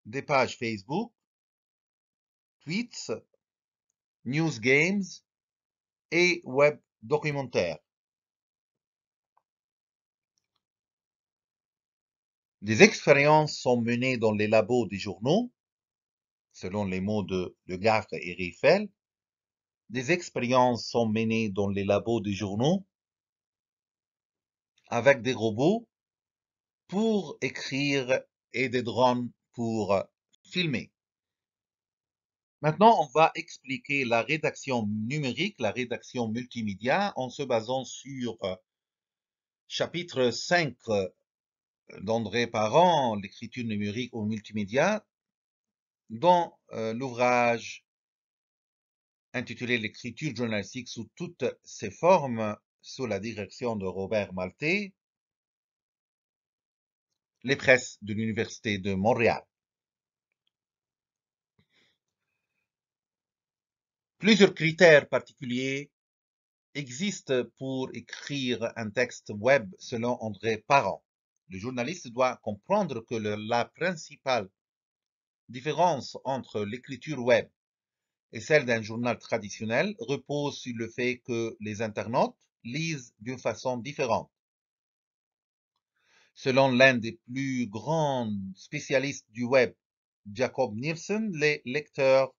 des pages Facebook, tweets, news games et web documentaires. Des expériences sont menées dans les labos des journaux, selon les mots de Le et Riffel. Des expériences sont menées dans les labos des journaux avec des robots pour écrire et des drones pour euh, filmer. Maintenant, on va expliquer la rédaction numérique, la rédaction multimédia, en se basant sur euh, chapitre 5 euh, d'André Parent, l'écriture numérique au multimédia, dans l'ouvrage intitulé L'écriture journalistique sous toutes ses formes, sous la direction de Robert Malte les presses de l'Université de Montréal. Plusieurs critères particuliers existent pour écrire un texte web selon André Parent. Le journaliste doit comprendre que la principale différence entre l'écriture web et celle d'un journal traditionnel repose sur le fait que les internautes lisent d'une façon différente. Selon l'un des plus grands spécialistes du web, Jacob Nielsen, les lecteurs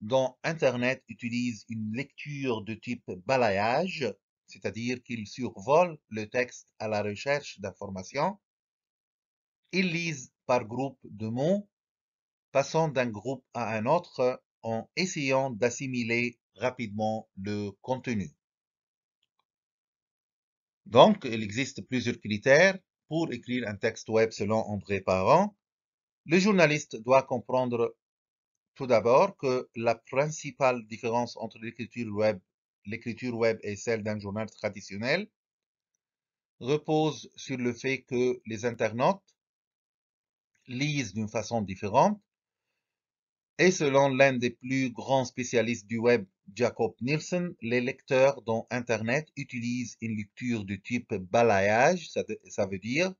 dans Internet utilisent une lecture de type balayage, c'est-à-dire qu'ils survolent le texte à la recherche d'informations. Ils lisent par groupe de mots, passant d'un groupe à un autre en essayant d'assimiler rapidement le contenu. Donc, il existe plusieurs critères pour écrire un texte web selon André Parent. Le journaliste doit comprendre tout d'abord que la principale différence entre l'écriture web, l'écriture web et celle d'un journal traditionnel repose sur le fait que les internautes lisent d'une façon différente et selon l'un des plus grands spécialistes du web, Jacob Nielsen, les lecteurs dont Internet utilisent une lecture du type balayage, ça, ça veut dire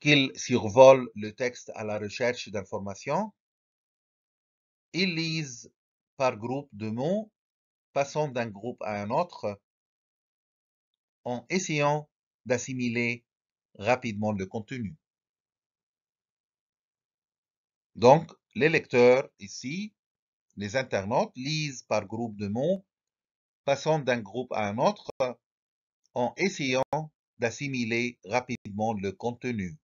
qu'ils survolent le texte à la recherche d'informations. Ils lisent par groupe de mots, passant d'un groupe à un autre, en essayant d'assimiler rapidement le contenu. Donc, les lecteurs ici, les internautes, lisent par groupe de mots, passant d'un groupe à un autre en essayant d'assimiler rapidement le contenu.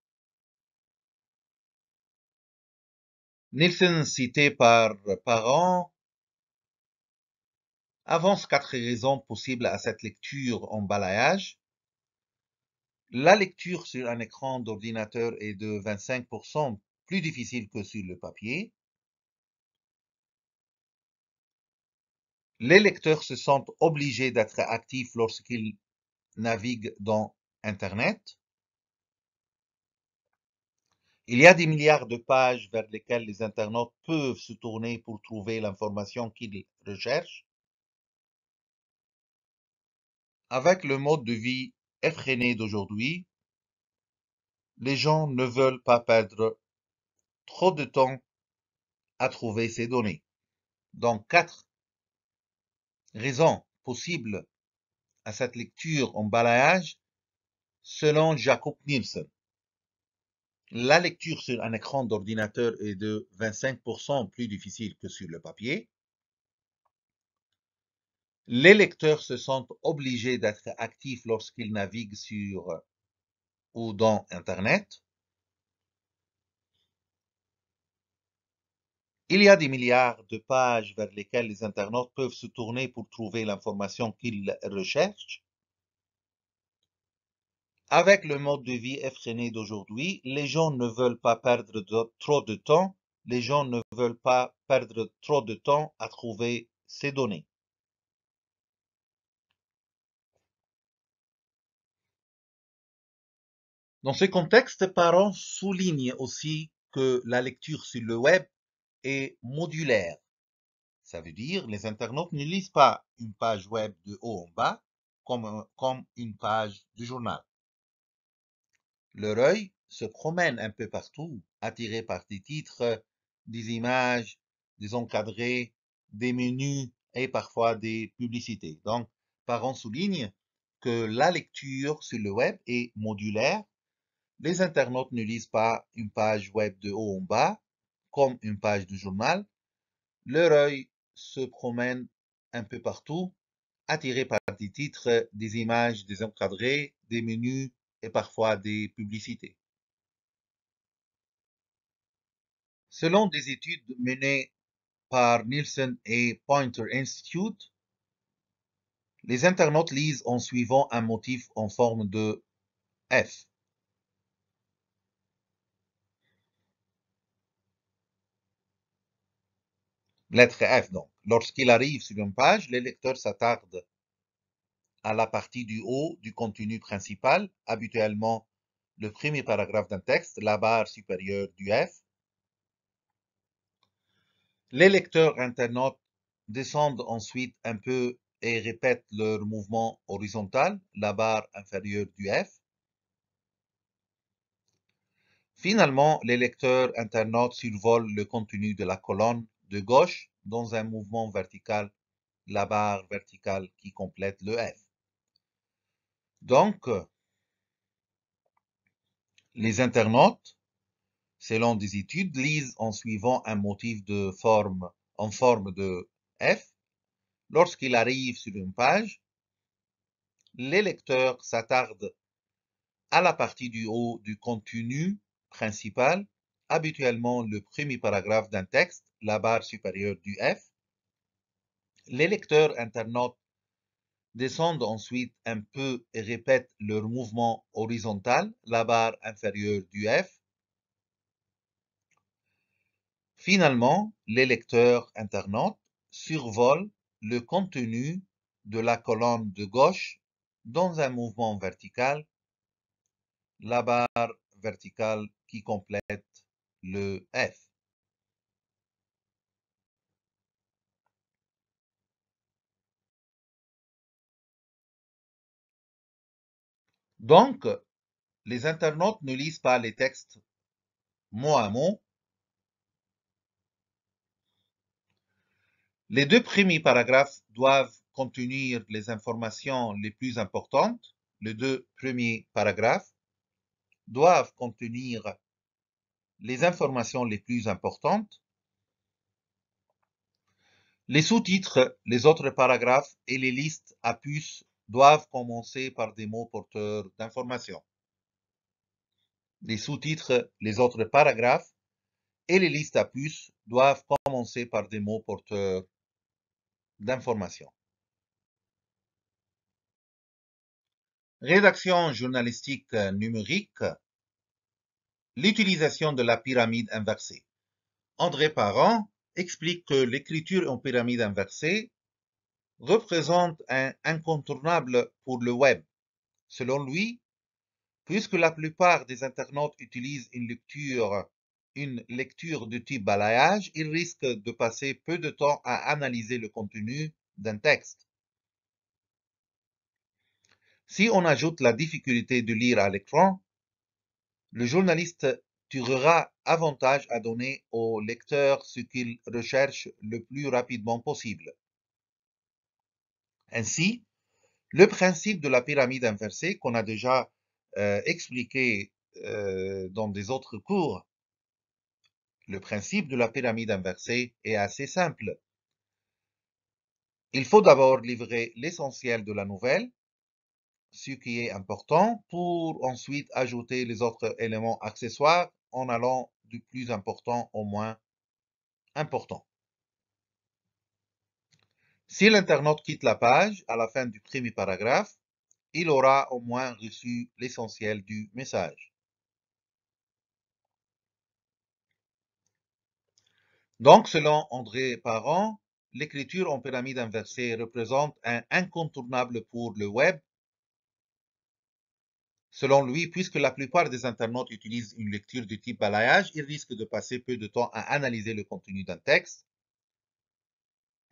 Nielsen, cité par Parent, avance quatre raisons possibles à cette lecture en balayage. La lecture sur un écran d'ordinateur est de 25% plus difficile que sur le papier. Les lecteurs se sentent obligés d'être actifs lorsqu'ils naviguent dans Internet. Il y a des milliards de pages vers lesquelles les internautes peuvent se tourner pour trouver l'information qu'ils recherchent. Avec le mode de vie effréné d'aujourd'hui, les gens ne veulent pas perdre trop de temps à trouver ces données. Donc quatre raisons possibles à cette lecture en balayage selon Jacob Nielsen. La lecture sur un écran d'ordinateur est de 25% plus difficile que sur le papier. Les lecteurs se sentent obligés d'être actifs lorsqu'ils naviguent sur ou dans Internet. Il y a des milliards de pages vers lesquelles les internautes peuvent se tourner pour trouver l'information qu'ils recherchent. Avec le mode de vie effréné d'aujourd'hui, les gens ne veulent pas perdre trop de temps, les gens ne veulent pas perdre trop de temps à trouver ces données. Dans ce contexte, parents soulignent aussi que la lecture sur le web est modulaire. Ça veut dire les internautes ne lisent pas une page web de haut en bas comme, euh, comme une page du journal. Leur œil se promène un peu partout, attiré par des titres, des images, des encadrés, des menus et parfois des publicités. Donc, parents souligne que la lecture sur le web est modulaire. Les internautes ne lisent pas une page web de haut en bas comme une page du journal, leur œil se promène un peu partout, attiré par des titres, des images, des encadrés, des menus et parfois des publicités. Selon des études menées par Nielsen et Pointer Institute, les internautes lisent en suivant un motif en forme de F. Lettre F donc. Lorsqu'il arrive sur une page, les lecteurs s'attardent à la partie du haut du contenu principal, habituellement le premier paragraphe d'un texte, la barre supérieure du F. Les lecteurs internautes descendent ensuite un peu et répètent leur mouvement horizontal, la barre inférieure du F. Finalement, les lecteurs internautes survolent le contenu de la colonne de gauche dans un mouvement vertical, la barre verticale qui complète le F. Donc, les internautes, selon des études, lisent en suivant un motif de forme en forme de F. Lorsqu'il arrive sur une page, les lecteurs s'attardent à la partie du haut du contenu principal, habituellement le premier paragraphe d'un texte, la barre supérieure du F. Les lecteurs internautes descendent ensuite un peu et répètent leur mouvement horizontal, la barre inférieure du F. Finalement, les lecteurs internautes survolent le contenu de la colonne de gauche dans un mouvement vertical, la barre verticale qui complète le F. Donc, les internautes ne lisent pas les textes mot à mot. Les deux premiers paragraphes doivent contenir les informations les plus importantes. Les deux premiers paragraphes doivent contenir les informations les plus importantes. Les sous-titres, les autres paragraphes et les listes à puces doivent commencer par des mots porteurs d'informations. Les sous-titres, les autres paragraphes et les listes à puces doivent commencer par des mots porteurs d'informations. Rédaction journalistique numérique. L'utilisation de la pyramide inversée. André Parent explique que l'écriture en pyramide inversée représente un incontournable pour le web. Selon lui, puisque la plupart des internautes utilisent une lecture, une lecture de type balayage, ils risquent de passer peu de temps à analyser le contenu d'un texte. Si on ajoute la difficulté de lire à l'écran, le journaliste tirera avantage à donner au lecteur ce qu'il recherche le plus rapidement possible. Ainsi, le principe de la pyramide inversée qu'on a déjà euh, expliqué euh, dans des autres cours, le principe de la pyramide inversée est assez simple. Il faut d'abord livrer l'essentiel de la nouvelle, ce qui est important, pour ensuite ajouter les autres éléments accessoires en allant du plus important au moins important. Si l'internaute quitte la page à la fin du premier paragraphe, il aura au moins reçu l'essentiel du message. Donc, selon André Parent, l'écriture en pyramide inversée représente un incontournable pour le web. Selon lui, puisque la plupart des internautes utilisent une lecture du type balayage, ils risquent de passer peu de temps à analyser le contenu d'un texte.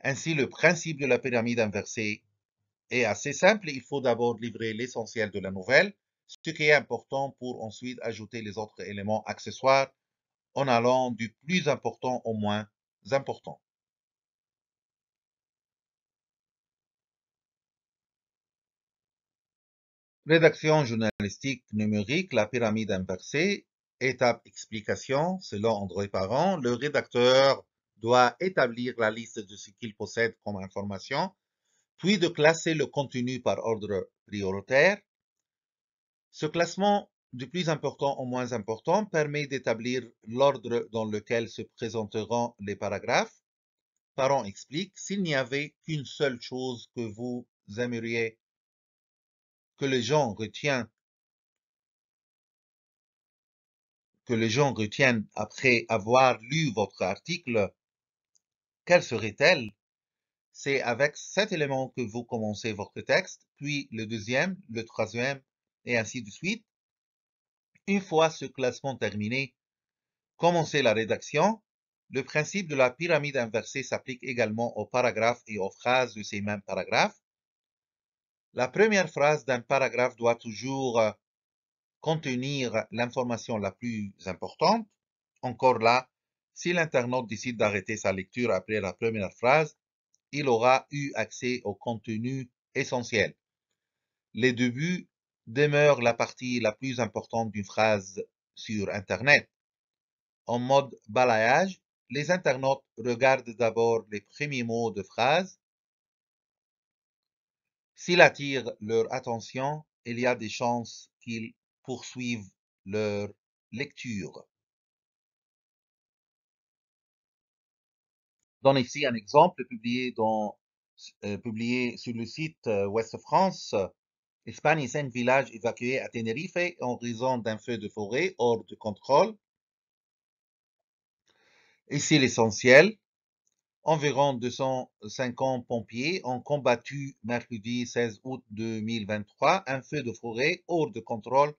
Ainsi, le principe de la pyramide inversée est assez simple. Il faut d'abord livrer l'essentiel de la nouvelle, ce qui est important pour ensuite ajouter les autres éléments accessoires en allant du plus important au moins important. Rédaction journalistique numérique, la pyramide inversée, étape explication, selon André Parent, le rédacteur doit établir la liste de ce qu'il possède comme information, puis de classer le contenu par ordre prioritaire. Ce classement du plus important au moins important permet d'établir l'ordre dans lequel se présenteront les paragraphes. Parent explique, s'il n'y avait qu'une seule chose que vous aimeriez que les gens retiennent que les gens retiennent après avoir lu votre article, quelle serait-elle C'est avec cet élément que vous commencez votre texte, puis le deuxième, le troisième, et ainsi de suite. Une fois ce classement terminé, commencez la rédaction. Le principe de la pyramide inversée s'applique également aux paragraphes et aux phrases de ces mêmes paragraphes. La première phrase d'un paragraphe doit toujours euh, contenir l'information la plus importante. Encore là, si l'internaute décide d'arrêter sa lecture après la première phrase, il aura eu accès au contenu essentiel. Les débuts demeurent la partie la plus importante d'une phrase sur Internet. En mode balayage, les internautes regardent d'abord les premiers mots de phrase. S'ils attirent leur attention, il y a des chances qu'ils poursuivent leur lecture. donne ici un exemple publié, euh, publié sur le site euh, Ouest France. Espagne cinq villages évacués à Tenerife en raison d'un feu de forêt hors de contrôle. Ici l'essentiel. Environ 250 pompiers ont combattu mercredi 16 août 2023 un feu de forêt hors de contrôle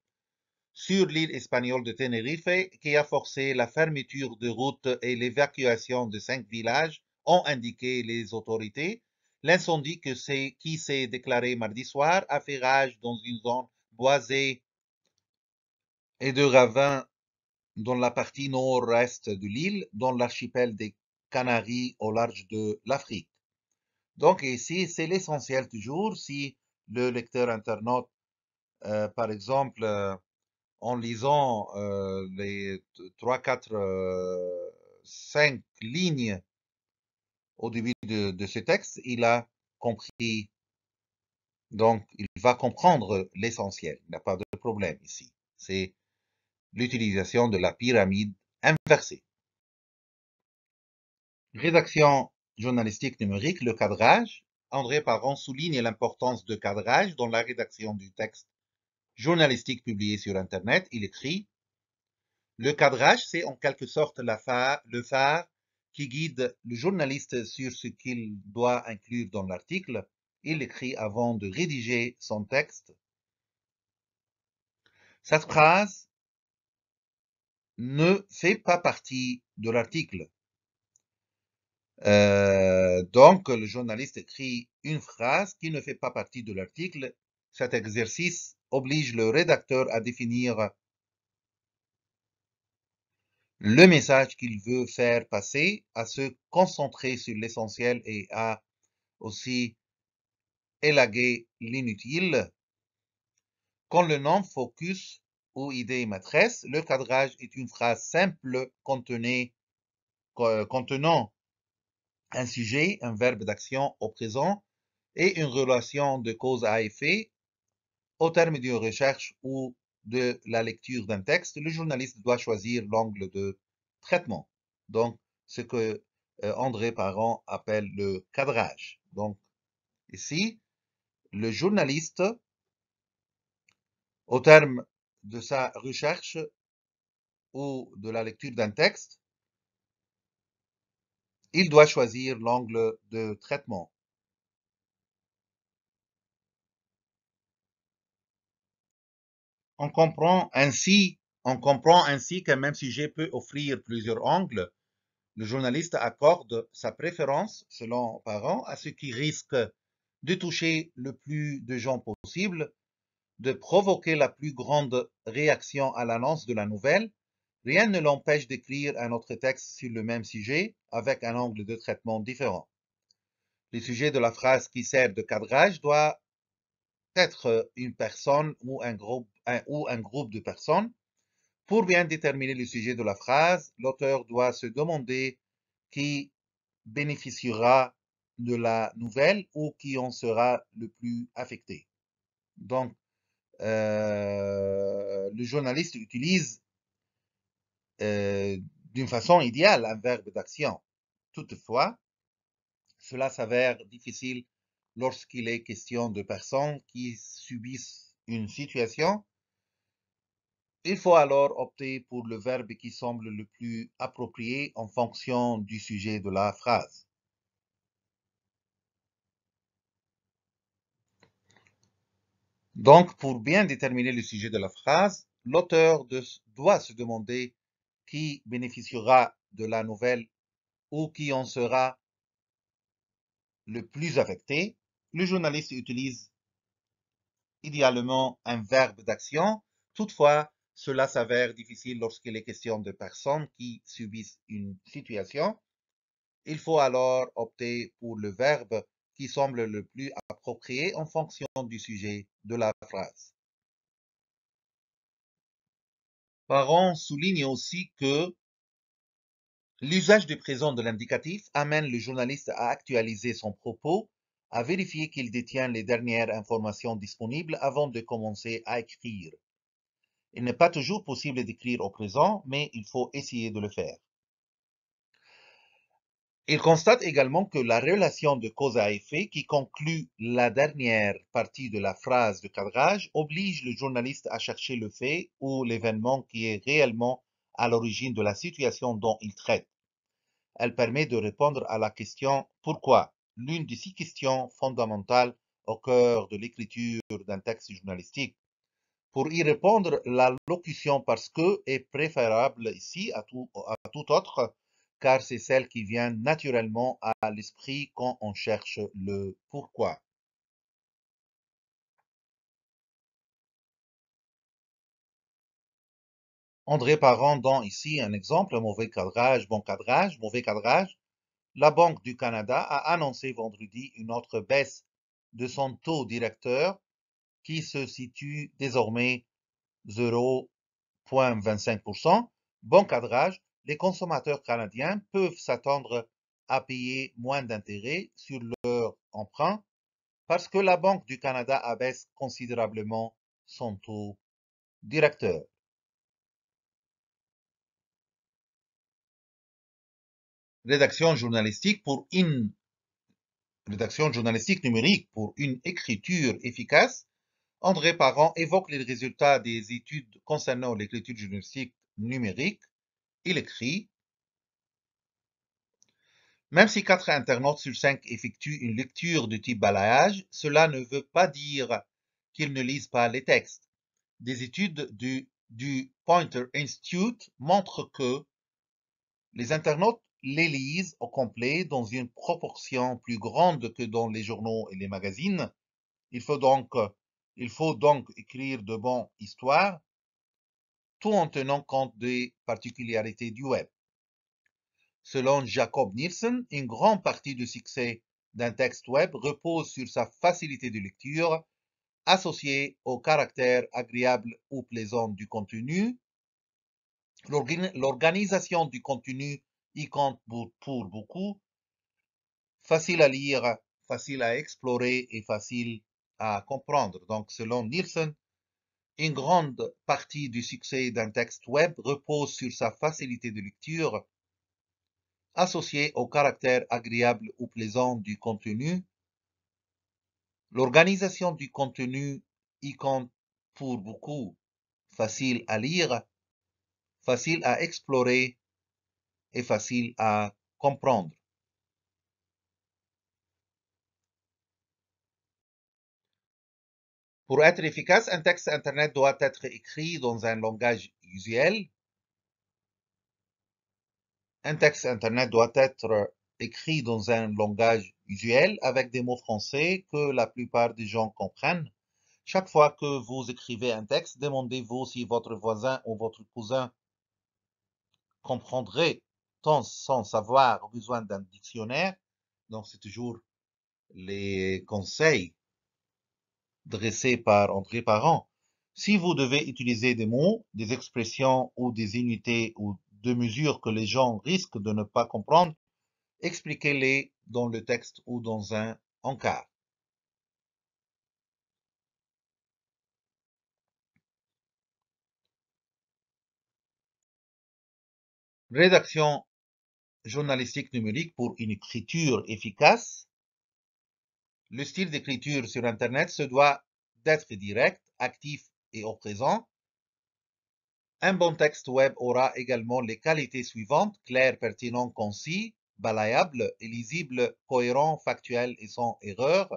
sur l'île espagnole de Tenerife qui a forcé la fermeture de routes et l'évacuation de cinq villages, ont indiqué les autorités. L'incendie qui s'est déclaré mardi soir a fait rage dans une zone boisée et de ravins dans la partie nord-est de l'île, dans l'archipel des Canaries au large de l'Afrique. Donc ici, c'est l'essentiel toujours. Si le lecteur internaute, euh, par exemple, euh, en lisant euh, les 3, 4, 5 lignes au début de, ce texte, il a compris. Donc, il va comprendre l'essentiel. Il n'y a pas de problème ici. C'est l'utilisation de la pyramide inversée. Rédaction journalistique numérique, le cadrage. André Parent souligne l'importance de cadrage dans la rédaction du texte journalistique publié sur Internet, il écrit Le cadrage, c'est en quelque sorte le phare qui guide le journaliste sur ce qu'il doit inclure dans l'article. Il écrit avant de rédiger son texte. Cette phrase ne fait pas partie de l'article. Euh, donc, le journaliste écrit une phrase qui ne fait pas partie de l'article. Cet exercice oblige le rédacteur à définir le message qu'il veut faire passer, à se concentrer sur l'essentiel et à aussi élaguer l'inutile. Quand le nom focus ou idée maîtresse, le cadrage est une phrase simple contenant un sujet, un verbe d'action au présent et une relation de cause à effet au terme d'une recherche ou de la lecture d'un texte, le journaliste doit choisir l'angle de traitement. Donc, ce que euh, André Parent appelle le cadrage. Donc, ici, le journaliste, au terme de sa recherche ou de la lecture d'un texte, il doit choisir l'angle de traitement. On comprend ainsi, on comprend ainsi même sujet peut offrir plusieurs angles, le journaliste accorde sa préférence, selon parent, à ce qui risque de toucher le plus de gens possible, de provoquer la plus grande réaction à l'annonce de la nouvelle. Rien ne l'empêche d'écrire un autre texte sur le même sujet avec un angle de traitement différent. Le sujet de la phrase qui sert de cadrage doit être euh, une personne ou un groupe, ou un groupe de personnes. Pour bien déterminer le sujet de la phrase, l'auteur doit se demander qui bénéficiera de la nouvelle ou qui en sera le plus affecté. Donc, euh, le journaliste utilise euh, d'une façon idéale un verbe d'action. Toutefois, cela s'avère difficile lorsqu'il est question de personnes qui subissent une situation, il faut alors opter pour le verbe qui semble le plus approprié en fonction du sujet de la phrase. Donc, pour bien déterminer le sujet de la phrase, l'auteur doit se demander qui bénéficiera de la nouvelle ou qui en sera le plus affecté le journaliste utilise idéalement un verbe d'action. Toutefois, cela s'avère difficile lorsqu'il est question de personnes qui subissent une situation. Il faut alors opter pour le verbe qui semble le plus approprié en fonction du sujet de la phrase. Parent souligne aussi que l'usage du présent de l'indicatif amène le journaliste à actualiser son propos à vérifier qu'il détient les dernières informations disponibles avant de commencer à écrire. Il n'est pas toujours possible d'écrire au présent, mais il faut essayer de le faire. Il constate également que la relation de cause à effet qui conclut la dernière partie de la phrase de cadrage oblige le journaliste à chercher le fait ou l'événement qui est réellement à l'origine de la situation dont il traite. Elle permet de répondre à la question pourquoi l'une des six questions fondamentales au cœur de l'écriture d'un texte journalistique. Pour y répondre, la locution parce que est préférable ici à tout, autre, car c'est celle qui vient naturellement à l'esprit quand on cherche le pourquoi. André Parent donne ici un exemple, mauvais cadrage, bon cadrage, mauvais cadrage, la Banque du Canada a annoncé vendredi une autre baisse de son taux directeur qui se situe désormais 0,25%. Bon cadrage, les consommateurs canadiens peuvent s'attendre à payer moins d'intérêts sur leur emprunt parce que la Banque du Canada abaisse considérablement son taux directeur. rédaction journalistique pour une rédaction journalistique numérique pour une écriture efficace, André Parent évoque les résultats des études concernant l'écriture journalistique numérique. Il écrit Même si quatre internautes sur cinq effectuent une lecture de type balayage, cela ne veut pas dire qu'ils ne lisent pas les textes. Des études du, du Pointer Institute montrent que les internautes l'Élise au complet dans une proportion plus grande que dans les journaux et les magazines. Il faut donc, il faut donc écrire de bonnes histoires, tout en tenant compte des particularités du web. Selon Jacob Nielsen, une grande partie du succès d'un texte web repose sur sa facilité de lecture, associée au caractère agréable ou plaisant du contenu, l'organisation du contenu y compte pour beaucoup, facile à lire, facile à explorer et facile à comprendre. Donc, selon Nielsen, une grande partie du succès d'un texte web repose sur sa facilité de lecture, associée au caractère agréable ou plaisant du contenu. L'organisation du contenu y compte pour beaucoup, facile à lire, facile à explorer facile à comprendre. Pour être efficace, un texte Internet doit être écrit dans un langage usuel. Un texte Internet doit être écrit dans un langage usuel avec des mots français que la plupart des gens comprennent. Chaque fois que vous écrivez un texte, demandez-vous si votre voisin ou votre cousin comprendrait sans avoir besoin d'un dictionnaire. Donc, c'est toujours les conseils dressés par André Parent. Si vous devez utiliser des mots, des expressions ou des unités ou des mesures que les gens risquent de ne pas comprendre, expliquez-les dans le texte ou dans un encart. Rédaction journalistique numérique pour une écriture efficace, le style d'écriture sur Internet se doit d'être direct, actif et au présent. Un bon texte web aura également les qualités suivantes, clair, pertinent, concis, balayable, lisible, cohérent, factuel et sans erreur.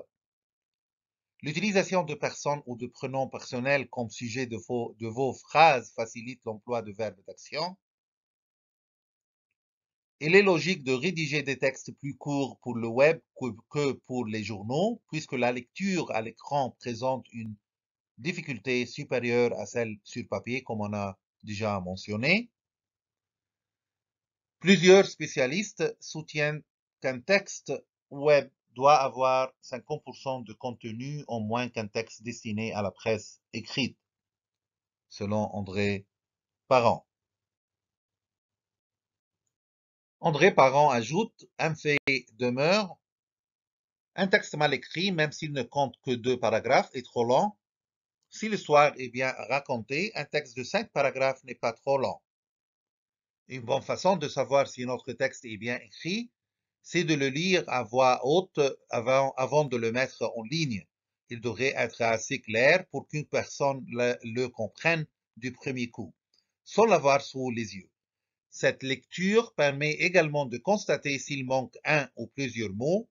L'utilisation de personnes ou de prénoms personnels comme sujet de, de vos phrases facilite l'emploi de verbes d'action. Il est logique de rédiger des textes plus courts pour le web que pour les journaux, puisque la lecture à l'écran présente une difficulté supérieure à celle sur papier, comme on a déjà mentionné. Plusieurs spécialistes soutiennent qu'un texte web doit avoir 50% de contenu en moins qu'un texte destiné à la presse écrite, selon André Parent. André Parent ajoute Un fait demeure un texte mal écrit, même s'il ne compte que deux paragraphes, est trop lent. Si l'histoire est bien racontée, un texte de cinq paragraphes n'est pas trop lent. Une bonne façon de savoir si notre texte est bien écrit, c'est de le lire à voix haute avant, de le mettre en ligne. Il devrait être assez clair pour qu'une personne le comprenne du premier coup, sans l'avoir sous les yeux. Cette lecture permet également de constater s'il manque un ou plusieurs mots,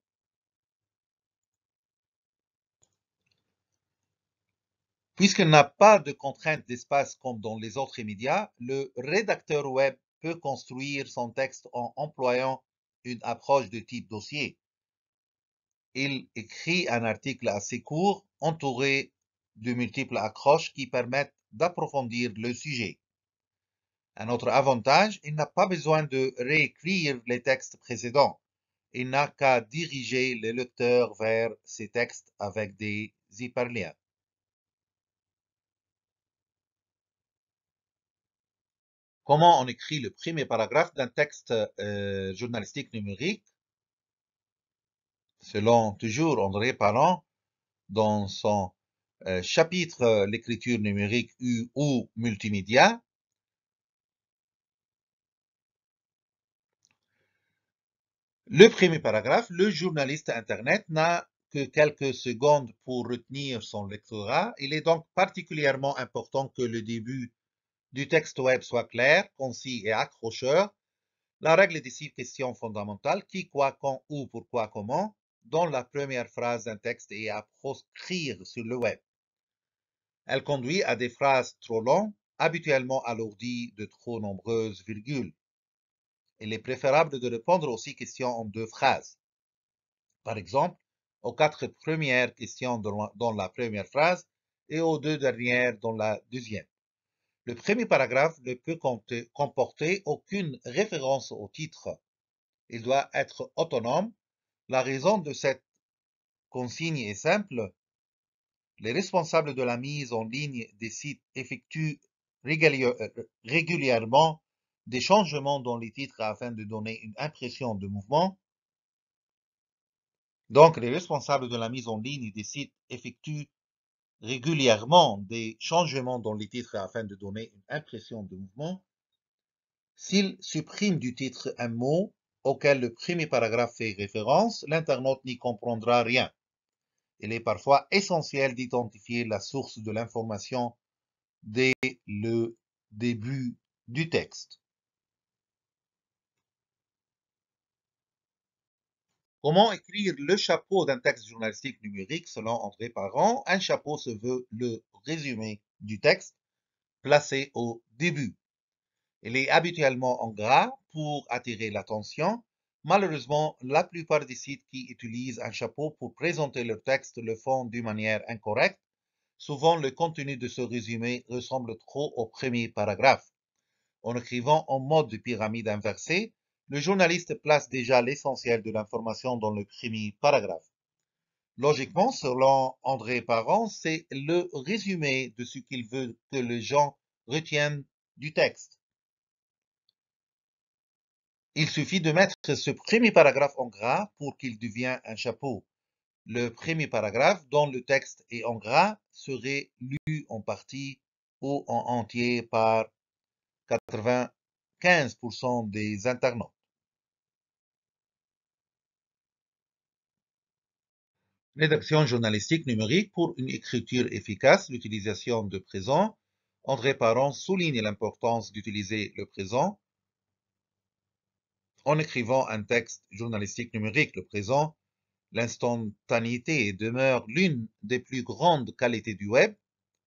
Puisqu'il n'a pas de contrainte d'espace comme dans les autres médias, le rédacteur web peut construire son texte en employant une approche de type dossier. Il écrit un article assez court, entouré de multiples accroches qui permettent d'approfondir le sujet. Un autre avantage, il n'a pas besoin de réécrire les textes précédents. Il n'a qu'à diriger les lecteurs vers ces textes avec des hyperliens. Comment on écrit le premier paragraphe d'un texte euh, journalistique numérique Selon toujours André Parent, dans son euh, chapitre L'écriture numérique ou multimédia, Le premier paragraphe, le journaliste Internet n'a que quelques secondes pour retenir son lectorat. Il est donc particulièrement important que le début du texte web soit clair, concis et accrocheur. La règle des six questions fondamentales, qui, quoi, quand, où, pourquoi, comment, dans la première phrase d'un texte est à proscrire sur le web. Elle conduit à des phrases trop longues, habituellement alourdies de trop nombreuses virgules il est préférable de répondre aux six questions en deux phrases. Par exemple, aux quatre premières questions dans la première phrase et aux deux dernières dans la deuxième. Le premier paragraphe ne peut comporter aucune référence au titre. Il doit être autonome. La raison de cette consigne est simple. Les responsables de la mise en ligne des sites effectuent euh, régulièrement des changements dans les titres afin de donner une impression de mouvement. Donc, les responsables de la mise en ligne des sites effectuent régulièrement des changements dans les titres afin de donner une impression de mouvement. S'ils suppriment du titre un mot auquel le premier paragraphe fait référence, l'internaute n'y comprendra rien. Il est parfois essentiel d'identifier la source de l'information dès le début du texte. Comment écrire le chapeau d'un texte journalistique numérique selon André Parent Un chapeau se veut le résumé du texte placé au début. Il est habituellement en gras pour attirer l'attention. Malheureusement, la plupart des sites qui utilisent un chapeau pour présenter leur texte le font d'une manière incorrecte. Souvent, le contenu de ce résumé ressemble trop au premier paragraphe. En écrivant en mode pyramide inversée, le journaliste place déjà l'essentiel de l'information dans le premier paragraphe. Logiquement, selon André Parent, c'est le résumé de ce qu'il veut que les gens retiennent du texte. Il suffit de mettre ce premier paragraphe en gras pour qu'il devienne un chapeau. Le premier paragraphe dont le texte est en gras serait lu en partie ou en entier par 95% des internautes. rédaction journalistique numérique pour une écriture efficace, l'utilisation de présent. André Parent souligne l'importance d'utiliser le présent. En écrivant un texte journalistique numérique, le présent, l'instantanéité demeure l'une des plus grandes qualités du web.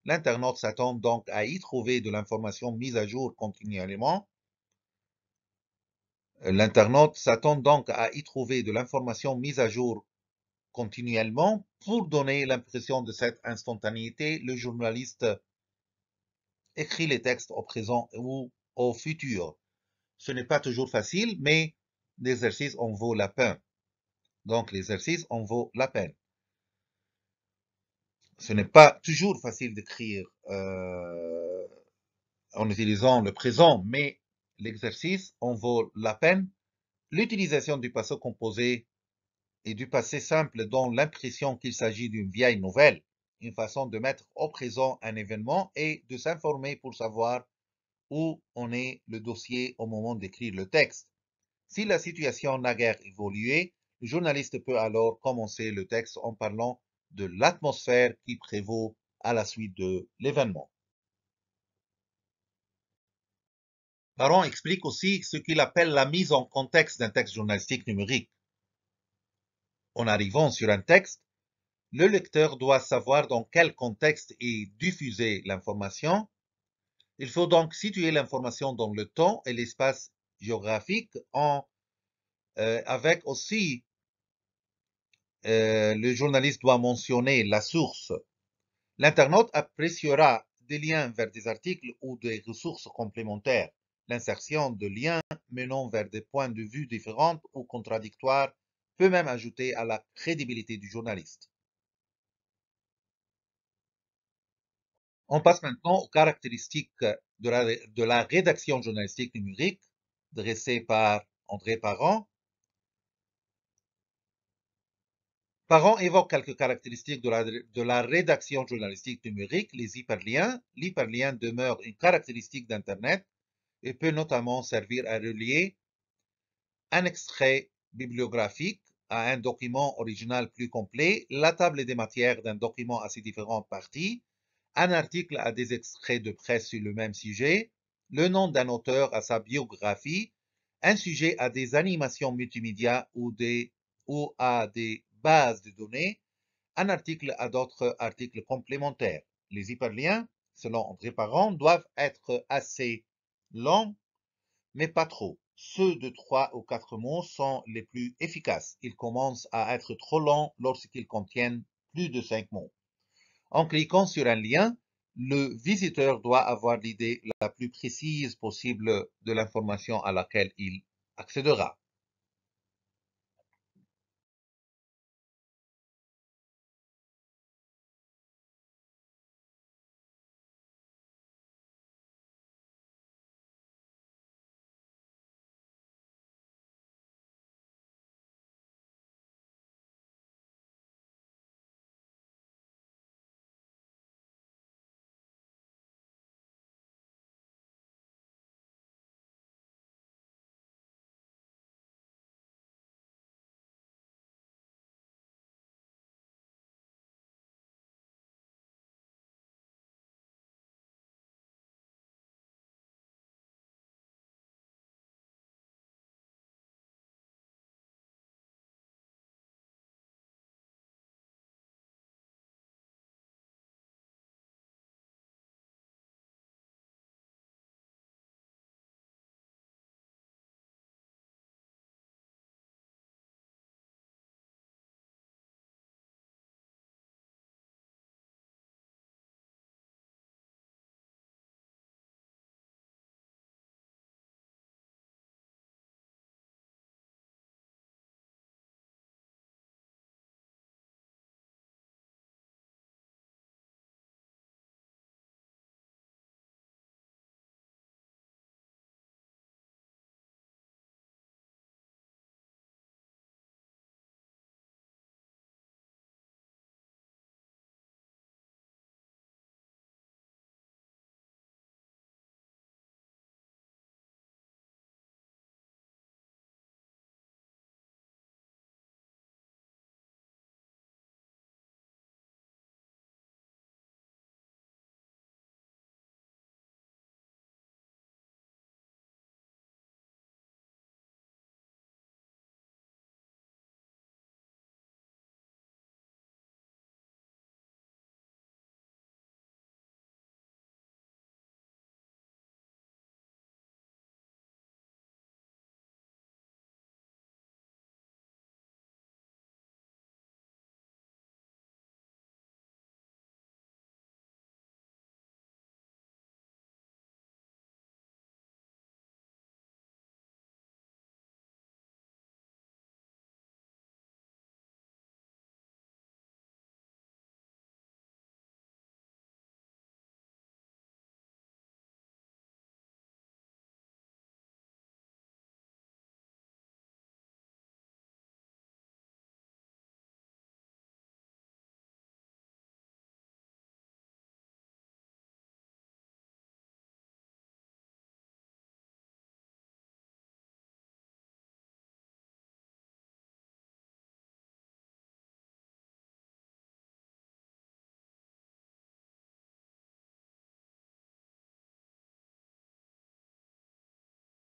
L'internaute s'attend donc à y trouver de l'information mise à jour continuellement. L'internaute s'attend donc à y trouver de l'information mise à jour continuellement pour donner l'impression de cette instantanéité, le journaliste écrit les textes au présent ou au futur. Ce n'est pas toujours facile, mais l'exercice en vaut la peine. Donc l'exercice en vaut la peine. Ce n'est pas toujours facile d'écrire euh, en utilisant le présent, mais l'exercice en vaut la peine. L'utilisation du passé composé et du passé simple dont l'impression qu'il s'agit d'une vieille nouvelle, une façon de mettre au présent un événement et de s'informer pour savoir où on est le dossier au moment d'écrire le texte. Si la situation n'a guère évolué, le journaliste peut alors commencer le texte en parlant de l'atmosphère qui prévaut à la suite de l'événement. Baron explique aussi ce qu'il appelle la mise en contexte d'un texte journalistique numérique en arrivant sur un texte, le lecteur doit savoir dans quel contexte est diffusée l'information. Il faut donc situer l'information dans le temps et l'espace géographique en, euh, avec aussi euh, le journaliste doit mentionner la source. L'internaute appréciera des liens vers des articles ou des ressources complémentaires. L'insertion de liens menant vers des points de vue différents ou contradictoires peut même ajouter à la crédibilité du journaliste. On passe maintenant aux caractéristiques de la, rédaction journalistique numérique dressée par André Parent. Parent évoque quelques caractéristiques de de la rédaction journalistique numérique, les hyperliens. L'hyperlien demeure une caractéristique d'Internet et peut notamment servir à relier un extrait bibliographique à un document original plus complet, la table des matières d'un document à ses différentes parties, un article à des extraits de presse sur le même sujet, le nom d'un auteur à sa biographie, un sujet à des animations multimédias ou, ou à des bases de données, un article à d'autres articles complémentaires. Les hyperliens, selon André Parent, doivent être assez longs, mais pas trop. Ceux de trois ou quatre mots sont les plus efficaces. Ils commencent à être trop longs lorsqu'ils contiennent plus de cinq mots. En cliquant sur un lien, le visiteur doit avoir l'idée la plus précise possible de l'information à laquelle il accédera.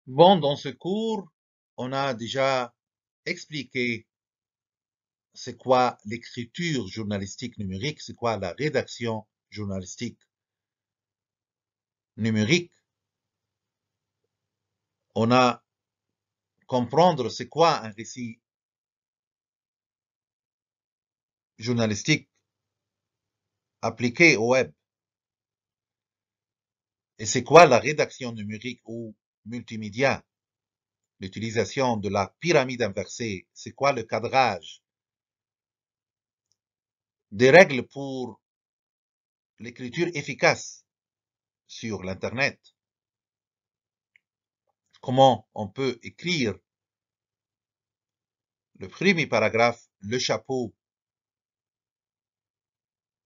Bon, dans ce cours, on a déjà expliqué c'est quoi l'écriture journalistique numérique, c'est quoi la rédaction journalistique numérique. On a comprendre c'est quoi un récit journalistique appliqué au web. Et c'est quoi la rédaction numérique ou multimédia, l'utilisation de la pyramide inversée, c'est quoi le cadrage, des règles pour l'écriture efficace sur l'Internet, comment on peut écrire le premier paragraphe, le chapeau,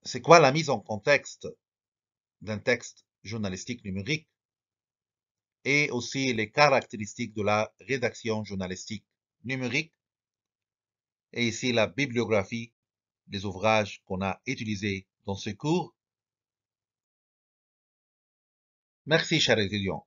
c'est quoi la mise en contexte d'un texte journalistique numérique et aussi les caractéristiques de la rédaction journalistique numérique, et ici la bibliographie des ouvrages qu'on a utilisés dans ce cours. Merci, chers étudiants.